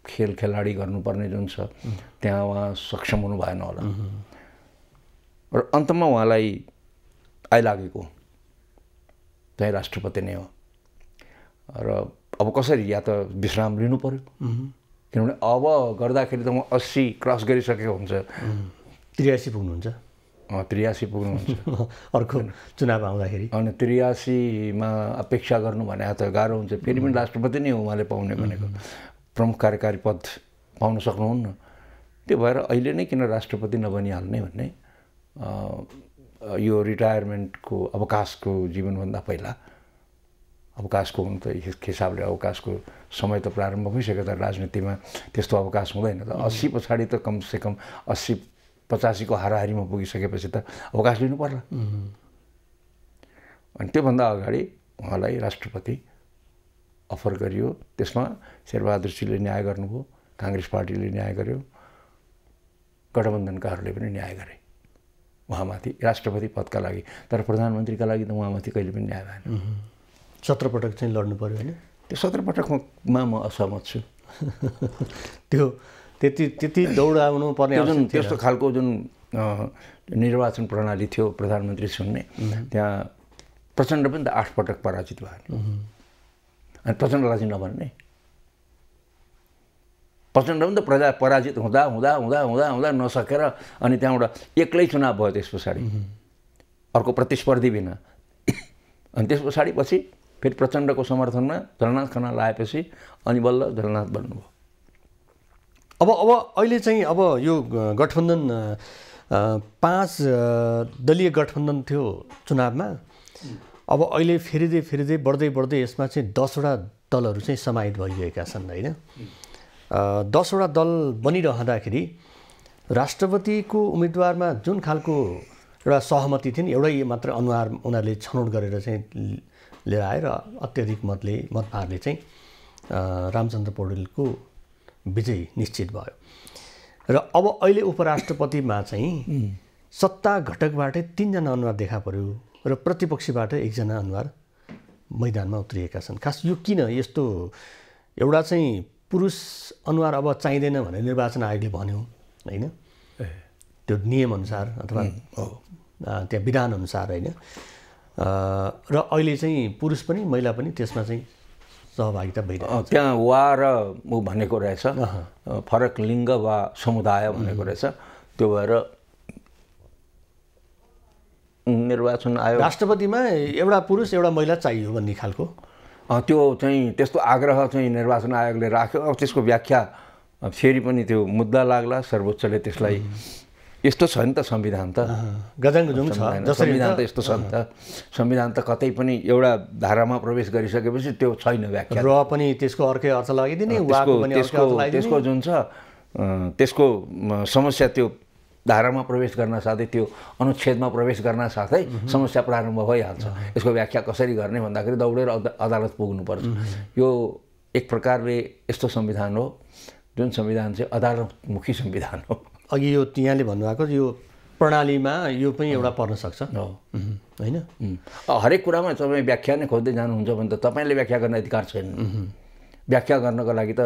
खेल खेलाडी गर्नुपर्ने जुन छ त्यहाँ उहाँ सक्षम हुनु भएन होला र अन्तमा उहाँलाई आइलागेको चाहिँ राष्ट्रपति नै हो र अब कसरी या त विश्राम लिनु पऱ्यो किनभने अब गर्दाखेरि त म अस्सी क्रस गरिसकेको हुन्छ त्रियासी पुग्नुहुन्छ त्रियासी पुग्नुहुन्छ अर्को चुनाव आउँदाखेरि अनि त्रियासीमा अपेक्षा गर्नु भने त गाह्रो हुन्छ फेरि पनि राष्ट्रपति नै हो उहाँले पाउने भनेको प्रमुख कार्यकारी पद पाउन सक्नुहुन्न त्यो भएर अहिले नै किन राष्ट्रपति नबनिहाल्ने भन्ने यो रिटायरमेन्टको अवकाशको जीवनभन्दा पहिला अवकाशको हुनु त हिसाबले अवकाशको समय त प्रारम्भ भइसक्यो तर राजनीतिमा त्यस्तो अवकाश हुँदैन त अस्सी पछाडि त कमसेकम अस्सी पचासीको हाराहारीमा पुगिसकेपछि त अवकाश लिनु पर्ला अनि त्योभन्दा अगाडि उहाँलाई राष्ट्रपति अफर गरियो त्यसमा शेरबहादुर सिंहले न्याय गर्नुभयो काङ्ग्रेस पार्टीले न्याय गर्यो गठबन्धनकाहरूले पनि न्याय गरे उहाँमाथि राष्ट्रपति पदका लागि तर प्रधानमन्त्रीका लागि त उहाँमाथि कहिले पनि न्याय भएन सत्र पटक चाहिँ लड्नु पऱ्यो होइन त्यो सत्र पटकमा म असहमत छु त्यो त्यति त्यति दौड आउनु पर्ने जुन त्यस्तो खालको जुन निर्वाचन प्रणाली थियो प्रधानमन्त्री सुन्ने त्यहाँ प्रचण्ड पनि त आठ पटक पराजित भयो अनि प्रचण्डलाई चाहिँ नभन्ने प्रचण्ड पनि त प्रजा पराजित हुँदा हुँदा हुँदा हुँदा हुँदा नसकेर अनि त्यहाँबाट एक्लै चुनाव भयो त्यस पछाडि अर्को प्रतिस्पर्धी बिना अनि त्यस पछाडि पछि फेरि प्रचण्डको समर्थनमा झलनाथ खनाल आएपछि अनि बल्ल झलनाथ बन्नुभयो अब अब अहिले चाहिँ अब यो गठबन्धन पाँच दलीय गठबन्धन थियो चुनावमा अब अहिले फेरिँदै फेरिँदै बढ्दै बढ्दै यसमा चाहिँ दसवटा दलहरू चाहिँ समाहित भइरहेका छन् होइन दसवटा दल बनिरहँदाखेरि राष्ट्रपतिको उम्मेदवारमा जुन खालको एउटा सहमति थियो नि एउटै मात्र अनुहार उनीहरूले छनौट गरेर चाहिँ लिएर आए र अत्यधिक मतले मतभारले चाहिँ रामचन्द्र पौडेलको विजय निश्चित भयो र अब अहिले उपराष्ट्रपतिमा चाहिँ सत्ता घटकबाटै तिनजना अनुहार देखा पर्यो र प्रतिपक्षीबाट एकजना अनुहार मैदानमा उत्रिएका छन् खास यो किन यस्तो एउटा चाहिँ पुरुष अनुहार अब चाहिँदैन भनेर निर्वाचन आयोगले भन्यो होइन त्यो नियमअनुसार अथवा त्यहाँ विधानअनुसार होइन र अहिले चाहिँ पुरुष पनि महिला पनि त्यसमा चाहिँ सहभागिता भइरहेको त्यहाँ वा र ऊ भनेको रहेछ फरक लिङ्ग वा समुदाय भनेको रहेछ त्यो भएर निर्वाचन आयो राष्ट्रपतिमा एउटा पुरुष एउटा महिला चाहियो भन्ने खालको त्यो चाहिँ त्यस्तो आग्रह चाहिँ निर्वाचन आयोगले राख्यो अब त्यसको व्याख्या फेरि पनि त्यो मुद्दा लाग्ला सर्वोच्चले त्यसलाई यस्तो छ नि त संविधान त गजाङ छ संविधान त यस्तो छ नि त संविधान त कतै पनि एउटा धारामा प्रवेश गरिसकेपछि त्यो छैन व्याख्या र पनि त्यसको अर्कै अर्थ लगाइदिने त्यसको जुन छ त्यसको समस्या त्यो धारामा प्रवेश गर्न साथै त्यो अनुच्छेदमा प्रवेश गर्न साथै समस्या प्रारम्भ भइहाल्छ यसको व्याख्या कसरी गर्ने भन्दाखेरि दौडेर अदालत पुग्नुपर्छ यो एक प्रकारले यस्तो संविधान हो जुन संविधान चाहिँ अदालतमुखी संविधान हो अघि यो यहाँले भन्नुभएको यो प्रणालीमा यो पनि एउटा पर्न सक्छ होइन हरेक कुरामा तपाईँ व्याख्या नै खोज्दै जानुहुन्छ भने त तपाईँले व्याख्या गर्ने अधिकार छैन व्याख्या गर्नको लागि त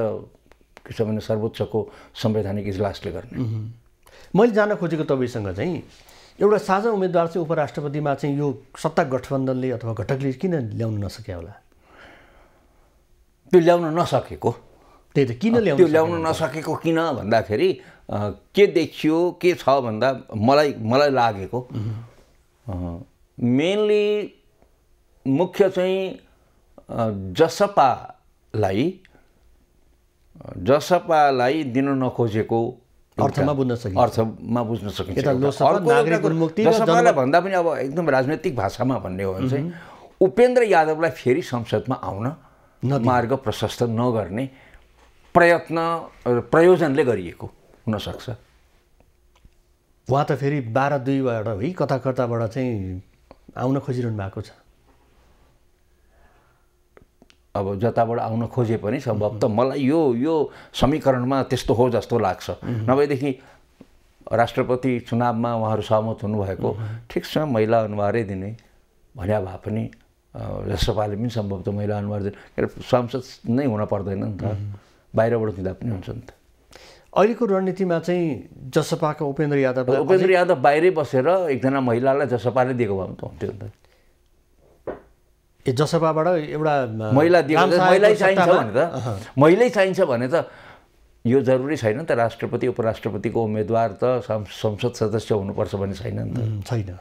के छ भने सर्वोच्चको संवैधानिक इजलासले गर्ने मैले जान खोजेको तपाईँसँग चाहिँ एउटा साझा उम्मेद्वार चाहिँ उपराष्ट्रपतिमा चाहिँ यो सत्ता गठबन्धनले अथवा घटकले किन ल्याउन नसके होला त्यो ल्याउन नसकेको त्यही त किन ल्याउ त्यो ल्याउन नसकेको किन भन्दाखेरि के देखियो के छ भन्दा मलाई मलाई लागेको मेनली मुख्य चाहिँ जसपालाई जसपालाई दिन नखोजेको अर्थमा बुझ्न सकिन्छ अर्थमा बुझ्न सकिन्छ भन्दा पनि अब एकदम राजनैतिक भाषामा भन्ने हो भने चाहिँ उपेन्द्र यादवलाई फेरि संसदमा आउन मार्ग प्रशस्त नगर्ने प्रयत्न प्रयोजनले गरिएको हुनसक्छ उहाँ त फेरि बाह्र दुईबाट है कथाकर्ताबाट चाहिँ आउन खोजिरहनु भएको छ अब जताबाट आउन खोजे पनि सम्भव त मलाई यो यो समीकरणमा त्यस्तो हो जस्तो लाग्छ नभएदेखि राष्ट्रपति चुनावमा उहाँहरू सहमत हुनुभएको ठिक छ महिला अनुहारै दिने भन्या भए पनि जसपाले पनि सम्भव त महिला अनुहार दिने के अरे सांसद नै हुन पर्दैन नि त बाहिरबाट दिँदा पनि हुन्छ नि त अहिलेको रणनीतिमा चाहिँ जसपाको उपेन्द्र यादव उपेन्द्र यादव बाहिरै बसेर एकजना महिलालाई जसपाले दिएको भए त हुन्थ्यो नि त ए जसपाबाट एउटा महिला महिलै चाहिन्छ भने त महिलै चाहिन्छ भने त यो जरुरी छैन नि त राष्ट्रपति उपराष्ट्रपतिको उम्मेदवार त संसद सदस्य हुनुपर्छ भन्ने छैन नि त छैन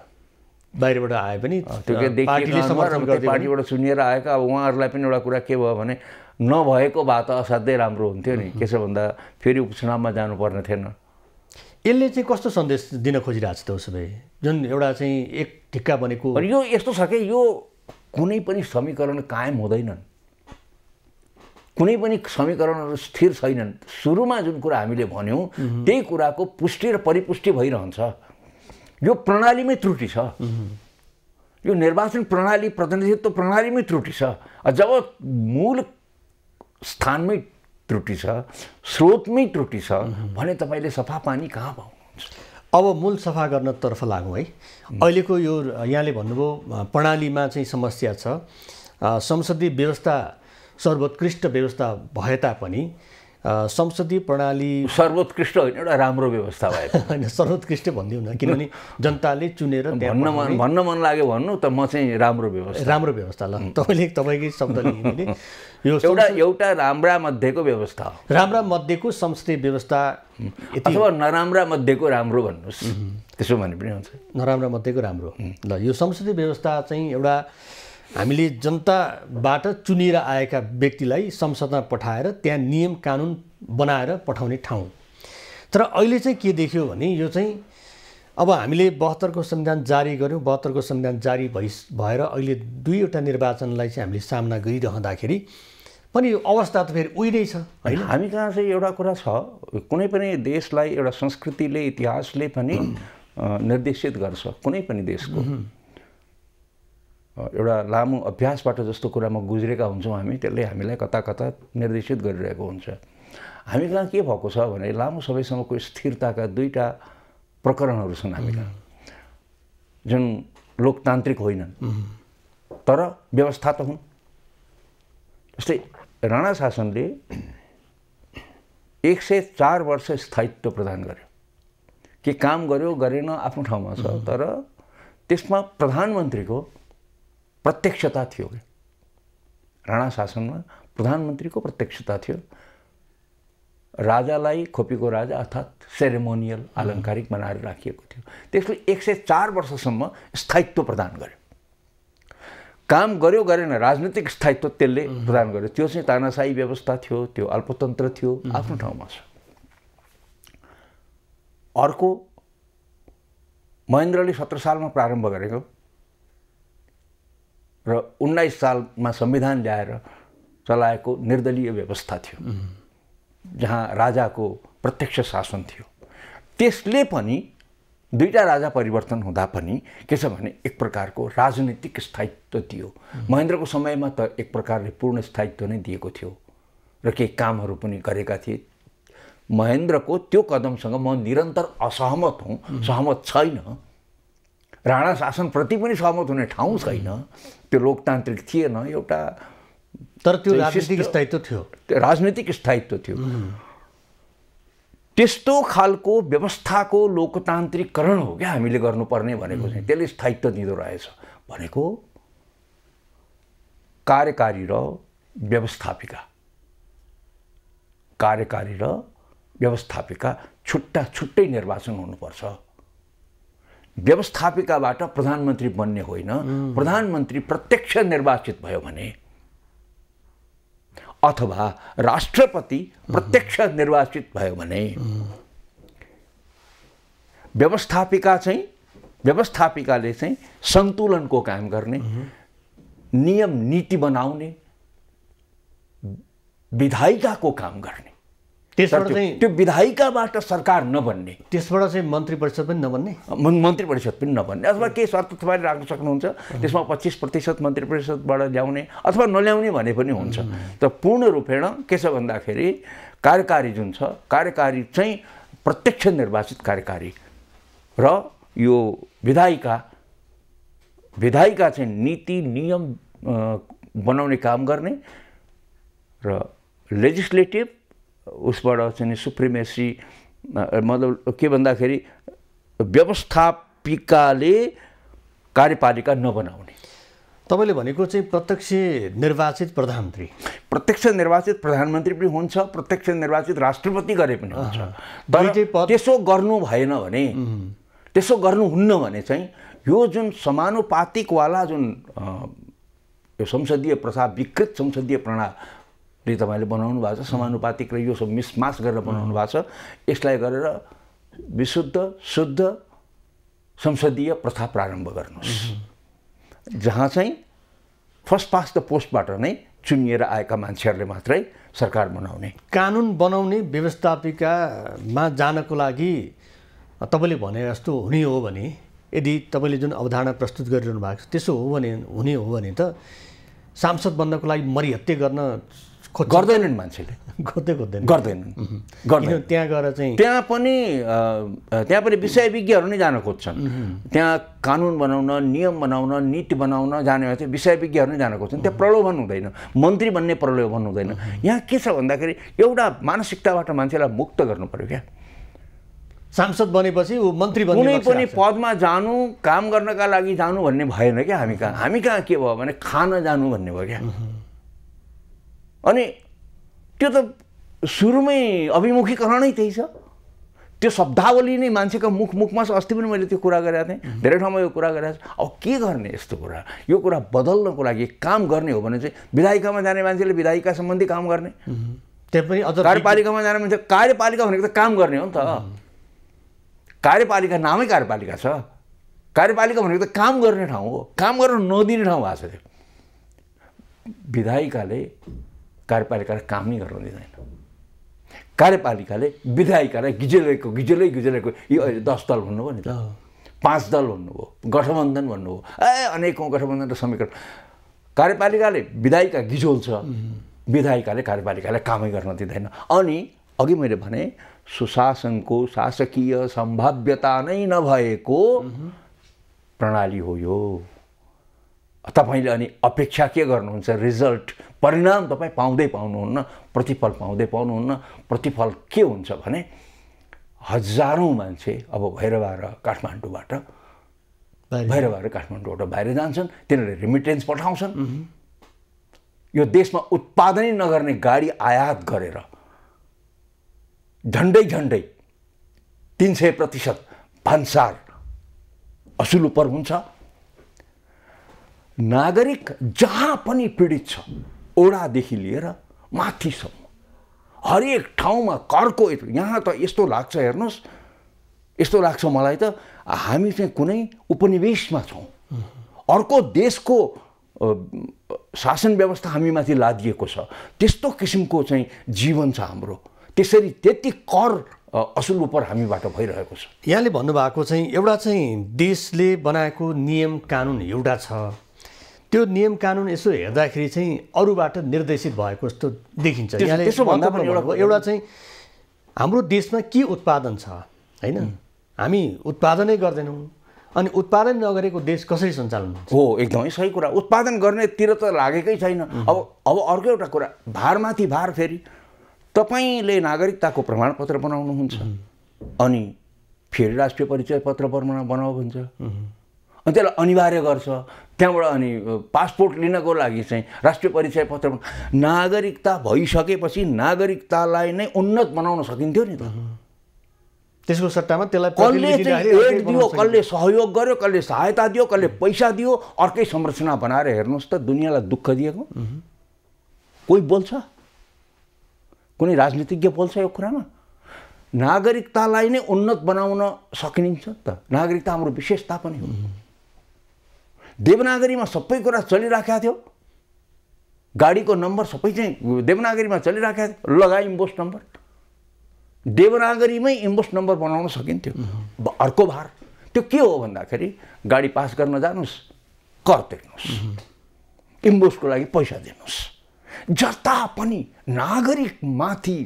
बाहिरबाट आए पनि त्यो पार्टीबाट सुनिएर आएका अब उहाँहरूलाई पनि एउटा कुरा के भयो भने नभएको भए त असाध्यै राम्रो हुन्थ्यो नि के छ भन्दा फेरि उपचुनावमा जानुपर्ने थिएन यसले चाहिँ कस्तो सन्देश दिन खोजिरहेको छ त उसो भए जुन एउटा चाहिँ एक ढिक्का बनेको यो यस्तो छ कि यो कुनै पनि समीकरण कायम हुँदैनन् कुनै पनि समीकरणहरू स्थिर छैनन् सुरुमा जुन कुरा हामीले भन्यौँ त्यही कुराको पुष्टि र परिपुष्टि भइरहन्छ यो प्रणालीमै त्रुटि छ यो निर्वाचन प्रणाली प्रतिनिधित्व प्रणालीमै त्रुटि छ जब मूल स्थानमै त्रुटि छ स्रोतमै त्रुटि छ भने तपाईँले सफा पानी कहाँ पाउनु अब मूल सफा गर्नतर्फ लागौँ है अहिलेको यो यहाँले भन्नुभयो प्रणालीमा चाहिँ समस्या छ संसदीय व्यवस्था सर्वोत्कृष्ट व्यवस्था भए तापनि संसदीय प्रणाली सर्वोत्कृष्ट होइन एउटा राम्रो व्यवस्था भयो होइन सर्वोत्कृष्ट भनिदिउँ न किनभने जनताले चुनेर भन्न मन भन्न मन लाग्यो भन्नु त म चाहिँ राम्रो व्यवस्था राम्रो व्यवस्था ल तपाईँले तपाईँकै शब्द यो एउटा एउटा राम्रा मध्येको व्यवस्था हो राम्रा मध्येको संसदीय व्यवस्था अथवा नराम्रा मध्येको राम्रो भन्नुहोस् त्यसो भने पनि हुन्छ नराम्रा मध्येको राम्रो ल यो संसदीय व्यवस्था चाहिँ एउटा हामीले जनताबाट चुनिएर आएका व्यक्तिलाई संसदमा पठाएर त्यहाँ नियम कानुन बनाएर पठाउने ठाउँ तर अहिले चाहिँ के देख्यो भने यो चाहिँ अब हामीले बहत्तरको संविधान जारी गऱ्यौँ बहत्तरको संविधान जारी भइ भएर अहिले दुईवटा निर्वाचनलाई चाहिँ हामीले सामना गरिरहँदाखेरि पनि अवस्था त फेरि उही नै छ होइन हामी कहाँ चाहिँ एउटा कुरा छ कुनै पनि देशलाई एउटा संस्कृतिले इतिहासले पनि निर्देशित गर्छ कुनै पनि देशको एउटा लामो अभ्यासबाट जस्तो कुरामा गुज्रेका हुन्छौँ हामी त्यसले हामीलाई कता कता निर्देशित गरिरहेको हुन्छ हामी कहाँ के भएको छ भने लामो समयसम्मको स्थिरताका दुईवटा प्रकरणहरू छन् हामी कहाँ जुन लोकतान्त्रिक होइनन् तर व्यवस्था त हुन् जस्तै राणा शासनले एक सय चार वर्ष स्थायित्व प्रदान गर्यो के काम गर्यो गरेन आफ्नो ठाउँमा छ तर त्यसमा प्रधानमन्त्रीको प्रत्यक्षता थियो क्या राणा शासनमा प्रधानमन्त्रीको प्रत्यक्षता थियो राजालाई खोपीको राजा अर्थात् सेरेमोनियल आलङ्कारिक बनाएर राखिएको थियो त्यसले एक सय चार वर्षसम्म स्थायित्व प्रदान गर्यो काम गर्यो गरेन राजनीतिक स्थायित्व त्यसले प्रदान गर्यो त्यो चाहिँ तानासाई व्यवस्था थियो त्यो अल्पतन्त्र थियो आफ्नो ठाउँमा छ अर्को महेन्द्रले सत्र सालमा प्रारम्भ गरेको र उन्नाइस सालमा संविधान ल्याएर चलाएको निर्दलीय व्यवस्था थियो जहाँ राजाको प्रत्यक्ष शासन थियो त्यसले पनि दुईवटा राजा परिवर्तन हुँदा पनि के छ भने एक प्रकारको राजनीतिक स्थायित्व दियो महेन्द्रको समयमा त एक प्रकारले पूर्ण स्थायित्व नै दिएको थियो र केही कामहरू पनि गरेका थिए महेन्द्रको त्यो कदमसँग म निरन्तर असहमत हुँ सहमत छैन राणा शासनप्रति पनि सहमत हुने ठाउँ छैन त्यो लोकतान्त्रिक थिएन एउटा तर त्यो राजनीतिक स्थायित्व थियो राजनीतिक स्थायित्व थियो त्यस्तो खालको व्यवस्थाको लोकतान्त्रिकरण हो क्या हामीले गर्नुपर्ने भनेको चाहिँ त्यसले स्थायित्व दिँदो रहेछ भनेको कार्यकारी र व्यवस्थापिका कार्यकारी र व्यवस्थापिका छुट्टा छुट्टै निर्वाचन हुनुपर्छ व्यवस्थापिकाबाट प्रधानमन्त्री बन्ने होइन प्रधानमन्त्री प्रत्यक्ष निर्वाचित भयो भने अथवा राष्ट्रपति प्रत्यक्ष निर्वाचित भयो भने व्यवस्थापिका चाहिँ व्यवस्थापिकाले चाहिँ सन्तुलनको काम गर्ने नियम नीति बनाउने विधायिकाको काम गर्ने त्यसबाट चाहिँ त्यो विधायिकाबाट सरकार नबन्ने त्यसबाट चाहिँ मन्त्री परिषद पनि नबन्ने मन्त्री परिषद पनि नबन्ने अथवा केही शर्त तपाईँले राख्न सक्नुहुन्छ त्यसमा पच्चिस प्रतिशत मन्त्री परिषदबाट ल्याउने अथवा नल्याउने भने पनि हुन्छ त पूर्ण रूपेण के छ भन्दाखेरि कार्यकारी जुन छ कार्यकारी चाहिँ प्रत्यक्ष निर्वाचित कार्यकारी र यो विधायिका विधायिका चाहिँ नीति नियम बनाउने काम गर्ने र लेजिस्लेटिभ उसबाट चाहिँ सुप्रिमेसी मतलब के भन्दाखेरि व्यवस्थापिकाले कार्यपालिका नबनाउने तपाईँले भनेको चाहिँ प्रत्यक्ष निर्वाचित प्रधानमन्त्री प्रत्यक्ष निर्वाचित प्रधानमन्त्री पनि हुन्छ प्रत्यक्ष निर्वाचित राष्ट्रपति गरे पनि हुन्छ त्यसो गर्नु भएन भने त्यसो गर्नुहुन्न भने चाहिँ यो जुन समानुपातिकवाला जुन संसदीय प्रथा विकृत संसदीय प्रणा ले तपाईँले बनाउनु भएको छ समानुपातिक र यो सब मिसमास गरेर बनाउनु भएको छ यसलाई गरेर विशुद्ध शुद्ध संसदीय प्रथा प्रारम्भ गर्नुहोस् जहाँ चाहिँ फर्स्ट पास्ट द पोस्टबाट नै चुनिएर आएका मान्छेहरूले मात्रै सरकार बनाउने कानुन बनाउने व्यवस्थापिकामा जानको लागि तपाईँले भने जस्तो हुने हो भने यदि तपाईँले जुन अवधारणा प्रस्तुत गरिरहनु भएको छ त्यसो हो भने हुने हो भने त सांसद बन्नको लागि मरिहत्ते गर्न गर्दैनन् मान्छेले खोज्दै खोज्दैन गर्दैनन् गर्दैन त्यहाँ गएर चाहिँ त्यहाँ पनि त्यहाँ पनि विषयविज्ञहरू नै जान खोज्छन् त्यहाँ कानुन बनाउन नियम बनाउन नीति बनाउन जाने चाहिँ विषयविज्ञहरू नै जान खोज्छन् त्यहाँ प्रलोभन हुँदैन मन्त्री बन्ने प्रलोभन हुँदैन यहाँ के छ भन्दाखेरि एउटा मानसिकताबाट मान्छेलाई मुक्त गर्नु पऱ्यो क्या सांसद बनेपछि ऊ मन्त्री कुनै पनि पदमा जानु काम गर्नका लागि जानु भन्ने भएन क्या हामी कहाँ हामी कहाँ के भयो भने खान जानु भन्ने भयो क्या अनि त्यो त सुरुमै अभिमुखीकरणै त्यही छ त्यो शब्दावली नै मान्छेको मुख मुखमा छ अस्ति पनि मैले त्यो कुरा गरेका थिएँ धेरै ठाउँमा यो कुरा गरेका छु अब के गर्ने यस्तो कुरा यो कुरा बदल्नको लागि काम गर्ने हो भने चाहिँ विधायिकामा जाने मान्छेले विधायिका सम्बन्धी काम गर्ने त्यहाँ पनि अझ कार्यपालिकामा जाने मान्छे कार्यपालिका भनेको त काम गर्ने हो नि त कार्यपालिका नामै कार्यपालिका छ कार्यपालिका भनेको त काम गर्ने ठाउँ हो काम गर्न नदिने ठाउँ भएको छ त्यो विधायिकाले कार्यपालिकाले काम नै गर्न दिँदैन कार्यपालिकाले विधायिकालाई गिजेलैको गिजेलै गिजेलैको यो अहिले दस दल भन्नुभयो नि त पाँच दल भन्नुभयो गठबन्धन भन्नुभयो ए अनेकौँ गठबन्धन र समीकरण कार्यपालिकाले विधायिका गिजोल्छ विधायिकाले कार्यपालिकालाई कामै गर्न दिँदैन अनि अघि मैले भने सुशासनको शासकीय सम्भाव्यता नै नभएको प्रणाली हो यो तपाईँले अनि अपेक्षा के गर्नुहुन्छ रिजल्ट परिणाम तपाईँ पाउँदै पाउनुहुन्न प्रतिफल पाउँदै पाउनुहुन्न प्रतिफल के हुन्छ भने हजारौँ मान्छे अब र काठमाडौँबाट र काठमाडौँबाट बाहिर जान्छन् तिनीहरूले रिमिटेन्स पठाउँछन् यो देशमा उत्पादनै नगर्ने गाडी आयात गरेर झन्डै झन्डै तिन सय प्रतिशत भन्सार असुल उपर हुन्छ नागरिक जहाँ पनि पीडित छ ओडादेखि लिएर माथिसम्म हरेक ठाउँमा करको यहाँ त यस्तो लाग्छ हेर्नुहोस् यस्तो लाग्छ मलाई त हामी चाहिँ कुनै उपनिवेशमा छौँ अर्को देशको शासन व्यवस्था हामीमाथि लादिएको छ त्यस्तो किसिमको चाहिँ जीवन छ हाम्रो त्यसरी त्यति कर असुल उप हामीबाट भइरहेको छ यहाँले भन्नुभएको चाहिँ एउटा चाहिँ देशले बनाएको नियम कानुन एउटा छ त्यो नियम कानुन यसो हेर्दाखेरि चाहिँ अरूबाट निर्देशित भएको जस्तो देखिन्छ भन्दा पनि एउटा चाहिँ हाम्रो देशमा के उत्पादन छ होइन हामी उत्पादनै गर्दैनौँ अनि उत्पादन नगरेको देश कसरी सञ्चालन हुन्छ हो एकदमै सही कुरा उत्पादन गर्नेतिर त लागेकै छैन अब अब अर्को एउटा कुरा भारमाथि भार फेरि तपाईँले नागरिकताको प्रमाणपत्र बनाउनुहुन्छ अनि फेरि राष्ट्रिय परिचय पत्र बना बनाऊ भन्छ त्यसलाई अनिवार्य गर्छ त्यहाँबाट अनि पासपोर्ट लिनको लागि चाहिँ राष्ट्रिय परिचय पत्र नागरिकता भइसकेपछि नागरिकतालाई नै उन्नत बनाउन सकिन्थ्यो नि त त्यसको सट्टामा त्यसलाई कसले चाहिँ एड दियो कसले सहयोग गर्यो कसले सहायता दियो कसले पैसा दियो अर्कै संरचना बनाएर हेर्नुहोस् त दुनियाँलाई दुःख दिएको कोही बोल्छ कुनै राजनीतिज्ञ बोल्छ यो कुरामा नागरिकतालाई नै उन्नत बनाउन सकिन्छ त नागरिकता हाम्रो विशेषता पनि हो देवनागरीमा सबै कुरा चलिराखेको थियो गाडीको नम्बर सबै चाहिँ देवनागरीमा चलिराखेको थियो लगाए इम्बोस नम्बर देवनागरीमै इम्बोस नम्बर बनाउन सकिन्थ्यो अर्को भार त्यो के हो भन्दाखेरि गाडी पास गर्न जानुहोस् कर तिर्नुहोस् इम्बोसको लागि पैसा दिनुहोस् जता पनि नागरिकमाथि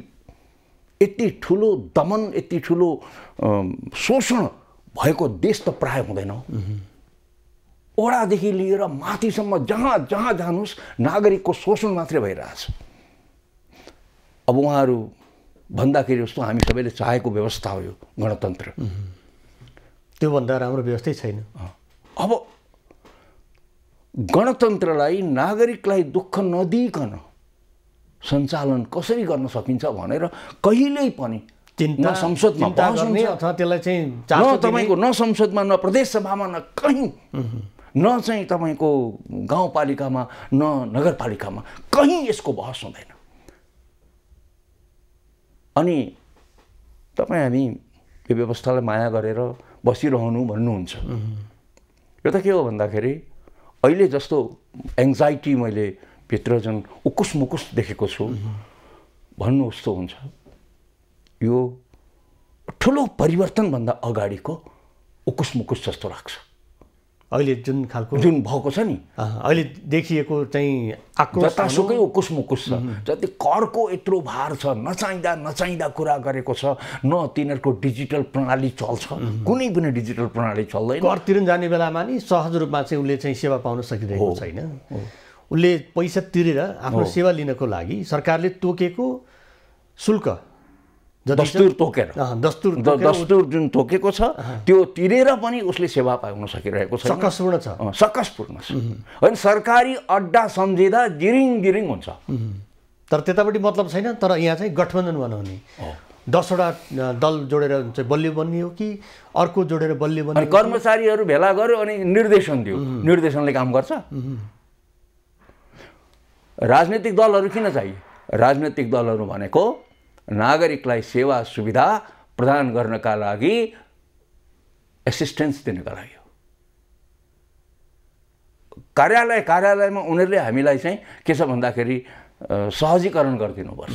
यति ठुलो दमन यति ठुलो शोषण भएको देश त प्राय हुँदैन ओडादेखि लिएर माथिसम्म जहाँ जहाँ जानुहोस् नागरिकको शोषण मात्रै भइरहेछ अब उहाँहरू भन्दाखेरि जस्तो हामी सबैले चाहेको व्यवस्था हो यो गणतन्त्र त्योभन्दा राम्रो व्यवस्थै छैन अब गणतन्त्रलाई नागरिकलाई दुःख नदिइकन सञ्चालन कसरी गर्न सकिन्छ भनेर कहिल्यै पनि चिन्ता संसदमा त्यसलाई चाहिँ तपाईँको न संसदमा न प्रदेश सभामा न कहीँ न चाहिँ तपाईँको गाउँपालिकामा न नगरपालिकामा कहीँ यसको बहस हुँदैन अनि तपाईँ हामी यो व्यवस्थालाई माया गरेर बसिरहनु भन्नुहुन्छ यो त के हो भन्दाखेरि अहिले जस्तो एङ्जाइटी मैले भित्र जुन उकुस मुकुस देखेको छु भन्नु उस्तो हुन्छ यो ठुलो परिवर्तनभन्दा अगाडिको उकुस मुकुस जस्तो लाग्छ अहिले जुन खालको जुन भएको छ नि अहिले देखिएको चाहिँ आक्रोश जतासुकै उकुस छ जति करको यत्रो भार छ नचाहिँदा नचाहिँदा कुरा गरेको छ न तिनीहरूको डिजिटल प्रणाली चल्छ कुनै पनि डिजिटल प्रणाली चल्दैन कर तिर्न जाने बेलामा नि सहज रूपमा चाहिँ उसले चाहिँ सेवा पाउन सकिरहेको छैन उसले पैसा तिरेर आफ्नो सेवा लिनको लागि सरकारले तोकेको शुल्क दस्तुर तोकेर दस्तुर दस्तुर जुन तोकेको छ त्यो तिरेर पनि उसले सेवा पाउन सकिरहेको छ सकसपूर्ण छ सकसपूर्ण छ होइन सरकारी अड्डा सम्झिँदा गिरिङ गिरिङ हुन्छ तर त्यतापट्टि मतलब छैन तर यहाँ चाहिँ गठबन्धन बनाउने दसवटा दल जोडेर चाहिँ बलियो बनियो कि अर्को जोडेर बलियो बनियो कर्मचारीहरू भेला गर्यो अनि निर्देशन दियो निर्देशनले काम गर्छ राजनैतिक दलहरू किन चाहियो राजनैतिक दलहरू भनेको नागरिकलाई सेवा सुविधा प्रदान गर्नका लागि एसिस्टेन्स दिनका लागि कार्यालय कार्यालयमा उनीहरूले हामीलाई चाहिँ के छ भन्दाखेरि सहजीकरण गरिदिनुपर्छ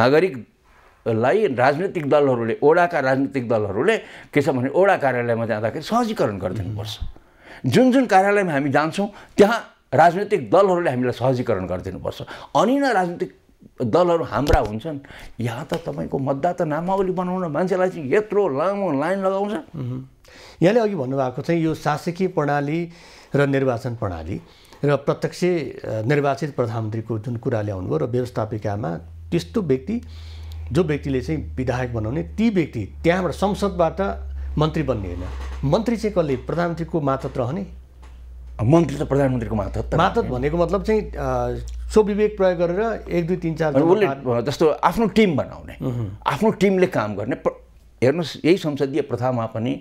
नागरिकलाई राजनीतिक दलहरूले ओडाका राजनीतिक दलहरूले के छ भने ओडा कार्यालयमा जाँदाखेरि सहजीकरण गरिदिनुपर्छ जुन जुन कार्यालयमा हामी जान्छौँ त्यहाँ राजनीतिक दलहरूले हामीलाई सहजीकरण गरिदिनुपर्छ अनि न राजनीतिक दलहरू हाम्रा हुन्छन् यहाँ त तपाईँको मतदाता नामावली बनाउन मान्छेलाई चाहिँ यत्रो लामो लाइन लगाउँछ यहाँले अघि भन्नुभएको चाहिँ यो शासकीय प्रणाली र निर्वाचन प्रणाली र प्रत्यक्ष निर्वाचित प्रधानमन्त्रीको जुन कुरा ल्याउनु ल्याउनुभयो र व्यवस्थापिकामा त्यस्तो व्यक्ति जो व्यक्तिले चाहिँ विधायक बनाउने ती व्यक्ति त्यहाँबाट संसदबाट मन्त्री बन्ने होइन मन्त्री चाहिँ कसले प्रधानमन्त्रीको मातत रहने मन्त्री त प्रधानमन्त्रीको मातहत मातहत भनेको मतलब चाहिँ स्वविवेक प्रयोग गरेर एक दुई तिन चार उसले जस्तो आफ्नो टिम बनाउने आफ्नो टिमले काम गर्ने हेर्नुहोस् यही संसदीय प्रथामा पनि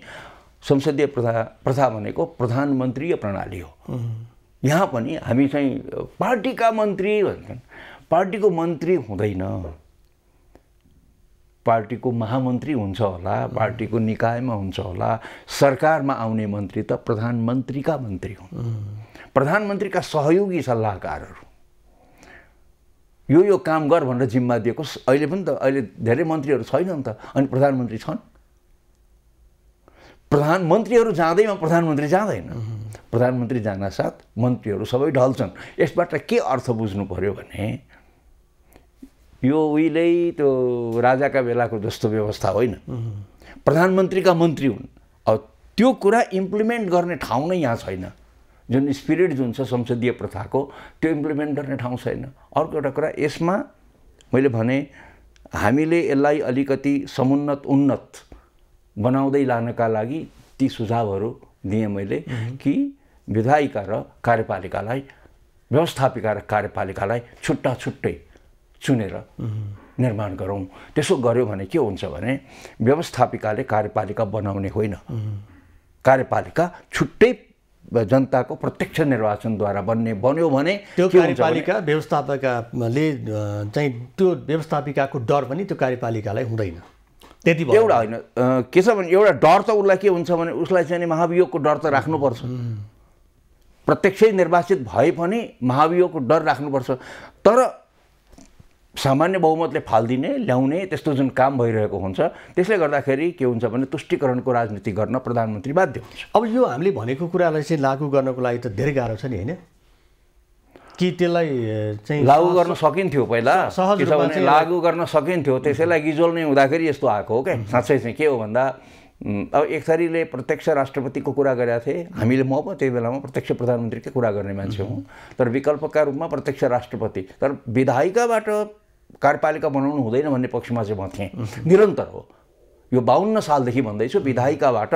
संसदीय प्रथा प्रथा भनेको प्रधानमन्त्रीय प्रणाली हो यहाँ पनि हामी चाहिँ पार्टीका मन्त्री भन्छन् पार्टीको मन्त्री हुँदैन पार्टीको महामन्त्री हुन्छ होला पार्टीको निकायमा हुन्छ होला सरकारमा आउने मन्त्री त प्रधानमन्त्रीका मन्त्री हुन् प्रधानमन्त्रीका सहयोगी सल्लाहकारहरू यो यो काम गर भनेर जिम्मा दिएको अहिले पनि त अहिले धेरै मन्त्रीहरू छैन नि त अनि प्रधानमन्त्री छन् प्रधानमन्त्रीहरू जाँदैमा प्रधानमन्त्री जाँदैन प्रधानमन्त्री साथ मन्त्रीहरू सबै ढल्छन् यसबाट के अर्थ बुझ्नु पऱ्यो भने यो उहिलै त्यो राजाका बेलाको जस्तो व्यवस्था होइन प्रधानमन्त्रीका मन्त्री हुन् अब त्यो कुरा इम्प्लिमेन्ट गर्ने ठाउँ नै यहाँ छैन जुन स्पिरिट जुन छ संसदीय प्रथाको त्यो इम्प्लिमेन्ट गर्ने ठाउँ छैन अर्को एउटा कुरा यसमा मैले भने हामीले यसलाई अलिकति समुन्नत उन्नत बनाउँदै लानका लागि ती सुझावहरू दिएँ मैले कि विधायिका र कार्यपालिकालाई व्यवस्थापिका र कार्यपालिकालाई छुट्टा छुट्टै चुनेर निर्माण गरौँ त्यसो गऱ्यो भने के हुन्छ भने व्यवस्थापिकाले कार्यपालिका बनाउने होइन कार्यपालिका छुट्टै जनताको प्रत्यक्ष निर्वाचनद्वारा बन्ने बन्यो भने त्यो कार्यपालिका व्यवस्थापिकाले चाहिँ त्यो व्यवस्थापिकाको डर पनि त्यो कार्यपालिकालाई हुँदैन त्यति एउटा होइन के छ भने एउटा डर त उसलाई के हुन्छ भने उसलाई चाहिँ महाभियोगको डर त राख्नुपर्छ प्रत्यक्षै निर्वाचित भए पनि महाभियोगको डर राख्नुपर्छ तर सामान्य बहुमतले फालिदिने ल्याउने त्यस्तो जुन काम भइरहेको हुन्छ त्यसले गर्दाखेरि के हुन्छ भने तुष्टिकरणको राजनीति गर्न प्रधानमन्त्री बाध्य हुन्छ अब यो हामीले भनेको कुरालाई चाहिँ लागू गर्नको लागि त धेरै गाह्रो छ नि होइन कि त्यसलाई चाहिँ लागू गर्न सकिन्थ्यो पहिला सहज लागू गर्न सकिन्थ्यो त्यसैलाई गिजोल नै हुँदाखेरि यस्तो आएको हो क्या साँच्चै चाहिँ के हो भन्दा अब एक थरीले प्रत्यक्ष राष्ट्रपतिको कुरा गरेका थिए हामीले म पो त्यही बेलामा प्रत्यक्ष प्रधानमन्त्रीकै कुरा गर्ने मान्छे हुँ तर विकल्पका रूपमा प्रत्यक्ष राष्ट्रपति तर विधायिकाबाट कार्यपालिका बनाउनु हुँदैन भन्ने पक्षमा चाहिँ म थिएँ निरन्तर हो यो बाहन्न सालदेखि भन्दैछु विधायिकाबाट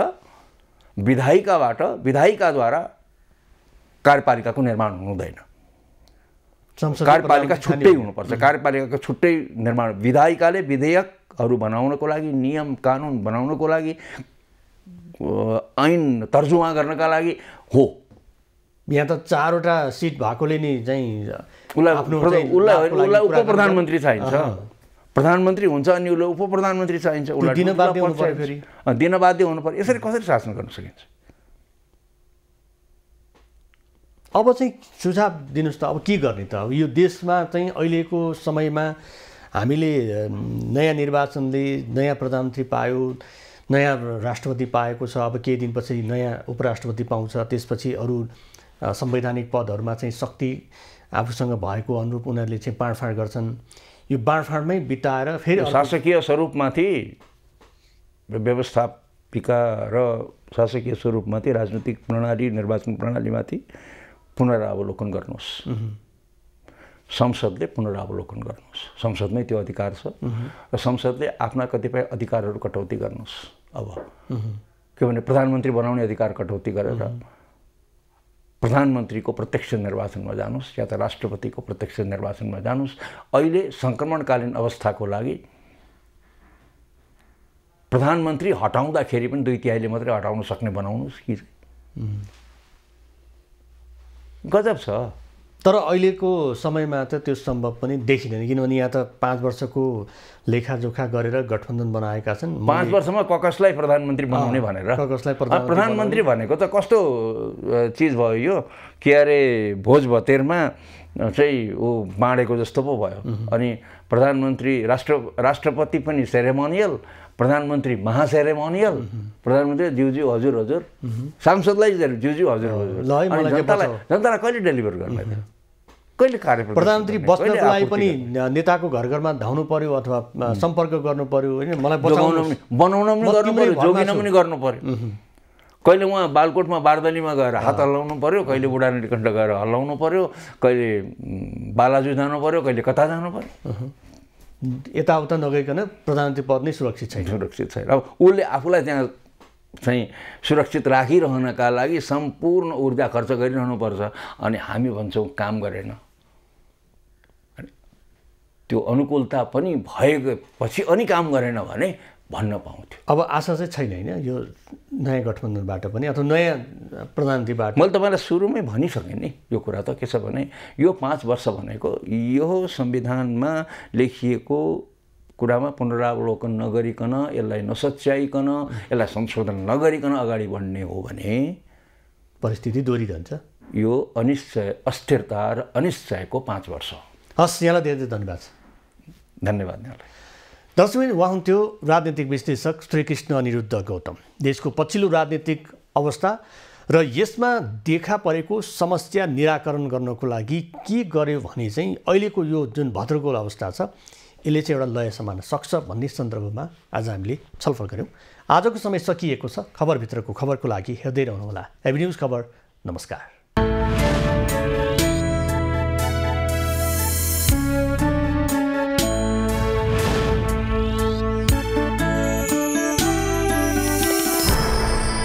विधायिकाबाट विधायिकाद्वारा कार्यपालिकाको निर्माण हुनुहुँदैन कार्यपालिका छुट्टै हुनुपर्छ कार्यपालिकाको छुट्टै निर्माण विधायिकाले विधेयकहरू बनाउनको लागि नियम कानुन बनाउनको लागि ऐन तर्जुमा गर्नका लागि हो यहाँ त चारवटा सिट भएकोले नि चाहिँ उसलाई उसलाई उसलाई उप प्रधानमन्त्री चाहिन्छ प्रधानमन्त्री हुन्छ अनि उसलाई उप प्रधानमन्त्री चाहिन्छ उसलाई दिन बाध्य हुनु पर्यो यसरी कसरी शासन गर्न सकिन्छ अब चाहिँ सुझाव दिनुहोस् त अब के गर्ने त यो देशमा चाहिँ अहिलेको समयमा हामीले नयाँ निर्वाचनले नयाँ प्रधानमन्त्री पायो नयाँ राष्ट्रपति पाएको छ अब केही दिनपछि नयाँ उपराष्ट्रपति पाउँछ त्यसपछि अरू संवैधानिक पदहरूमा चाहिँ शक्ति आफूसँग भएको अनुरूप उनीहरूले चाहिँ बाँडफाँड गर्छन् यो बाँडफाँडमै बिताएर फेरि शासकीय स्वरूपमाथि व्यवस्थापिका र शासकीय स्वरूपमाथि राजनीतिक प्रणाली निर्वाचन प्रणालीमाथि पुनरावलोकन गर्नुहोस् संसदले पुनरावलोकन गर्नुहोस् संसदमै त्यो अधिकार छ र संसदले आफ्ना कतिपय अधिकारहरू कटौती गर्नुहोस् अब के भने प्रधानमन्त्री बनाउने अधिकार कटौती गरेर प्रधानमन्त्रीको प्रत्यक्ष निर्वाचनमा जानुहोस् या त राष्ट्रपतिको प्रत्यक्ष निर्वाचनमा जानुहोस् अहिले सङ्क्रमणकालीन अवस्थाको लागि प्रधानमन्त्री हटाउँदाखेरि पनि दुई तिहाईले मात्रै हटाउन सक्ने बनाउनुहोस् कि गजब छ तर अहिलेको समयमा त त्यो सम्भव पनि देखिँदैन किनभने यहाँ त पाँच वर्षको लेखाजोखा गरेर गठबन्धन बनाएका छन् पाँच वर्षमा ककसलाई प्रधानमन्त्री बनाउने भनेर ककसलाई प्रधानमन्त्री भनेको त कस्तो चिज भयो यो के अरे भोज भतेरमा चाहिँ ऊ बाँडेको जस्तो पो भयो अनि प्रधानमन्त्री राष्ट्र राष्ट्रपति पनि सेरेमोनियल प्रधानमन्त्री महासेरेमोनियल प्रधानमन्त्री ज्यूज्यू हजुर हजुर सांसदलाई ज्यूज्यू हजुर हजुर जनतालाई जनतालाई कहिले डेलिभर गर्ने कहिले कार्य प्रधानमन्त्री बस्नको लागि पनि नेताको घर घरमा धाउनु पर्यो अथवा सम्पर्क गर्नु पर्यो होइन मलाई बनाउन पनि गर्नु पर्यो जोगिन पनि गर्नु पर्यो कहिले उहाँ बालकोटमा बारदलीमा गएर हात हल्लाउनु पऱ्यो कहिले उडान गएर हल्लाउनु पऱ्यो कहिले बालाजु जानु पर्यो कहिले कता जानु पऱ्यो यताउता नगइकन प्रधानमन्त्री पद नै सुरक्षित छैन सुरक्षित छैन अब उसले आफूलाई त्यहाँ चाहिँ सुरक्षित राखिरहनका लागि सम्पूर्ण ऊर्जा खर्च गरिरहनुपर्छ अनि हामी भन्छौँ काम गरेन त्यो अनुकूलता पनि भएपछि अनि काम गरेन भने भन्न पाउँथ्यो अब आशा चाहिँ छैन होइन यो नयाँ गठबन्धनबाट पनि अथवा नयाँ प्रधानमन्त्रीबाट मैले तपाईँलाई सुरुमै भनिसकेँ नि यो कुरा त के छ भने यो पाँच वर्ष भनेको यो संविधानमा लेखिएको कुरामा पुनरावलोकन नगरिकन यसलाई नसच्याइकन यसलाई संशोधन नगरिकन अगाडि बढ्ने हो भने परिस्थिति दोहोरिरहन्छ यो अनिश्चय अस्थिरता र अनिश्चयको पाँच वर्ष हो हस् यहाँलाई धेरै धेरै धन्यवाद छ धन्यवाद यहाँलाई दसैँ उहाँ हुन्थ्यो राजनीतिक विश्लेषक श्रीकृष्ण अनिरुद्ध गौतम देशको पछिल्लो राजनीतिक अवस्था र यसमा देखा परेको समस्या निराकरण गर्नको लागि के गर्यो भने चाहिँ अहिलेको यो जुन भद्रगोल अवस्था छ यसले चाहिँ एउटा लय समान सक्छ भन्ने सन्दर्भमा आज हामीले छलफल गऱ्यौँ आजको समय सकिएको छ खबरभित्रको खबरको लागि हेर्दै रहनुहोला एभिन्युज खबर नमस्कार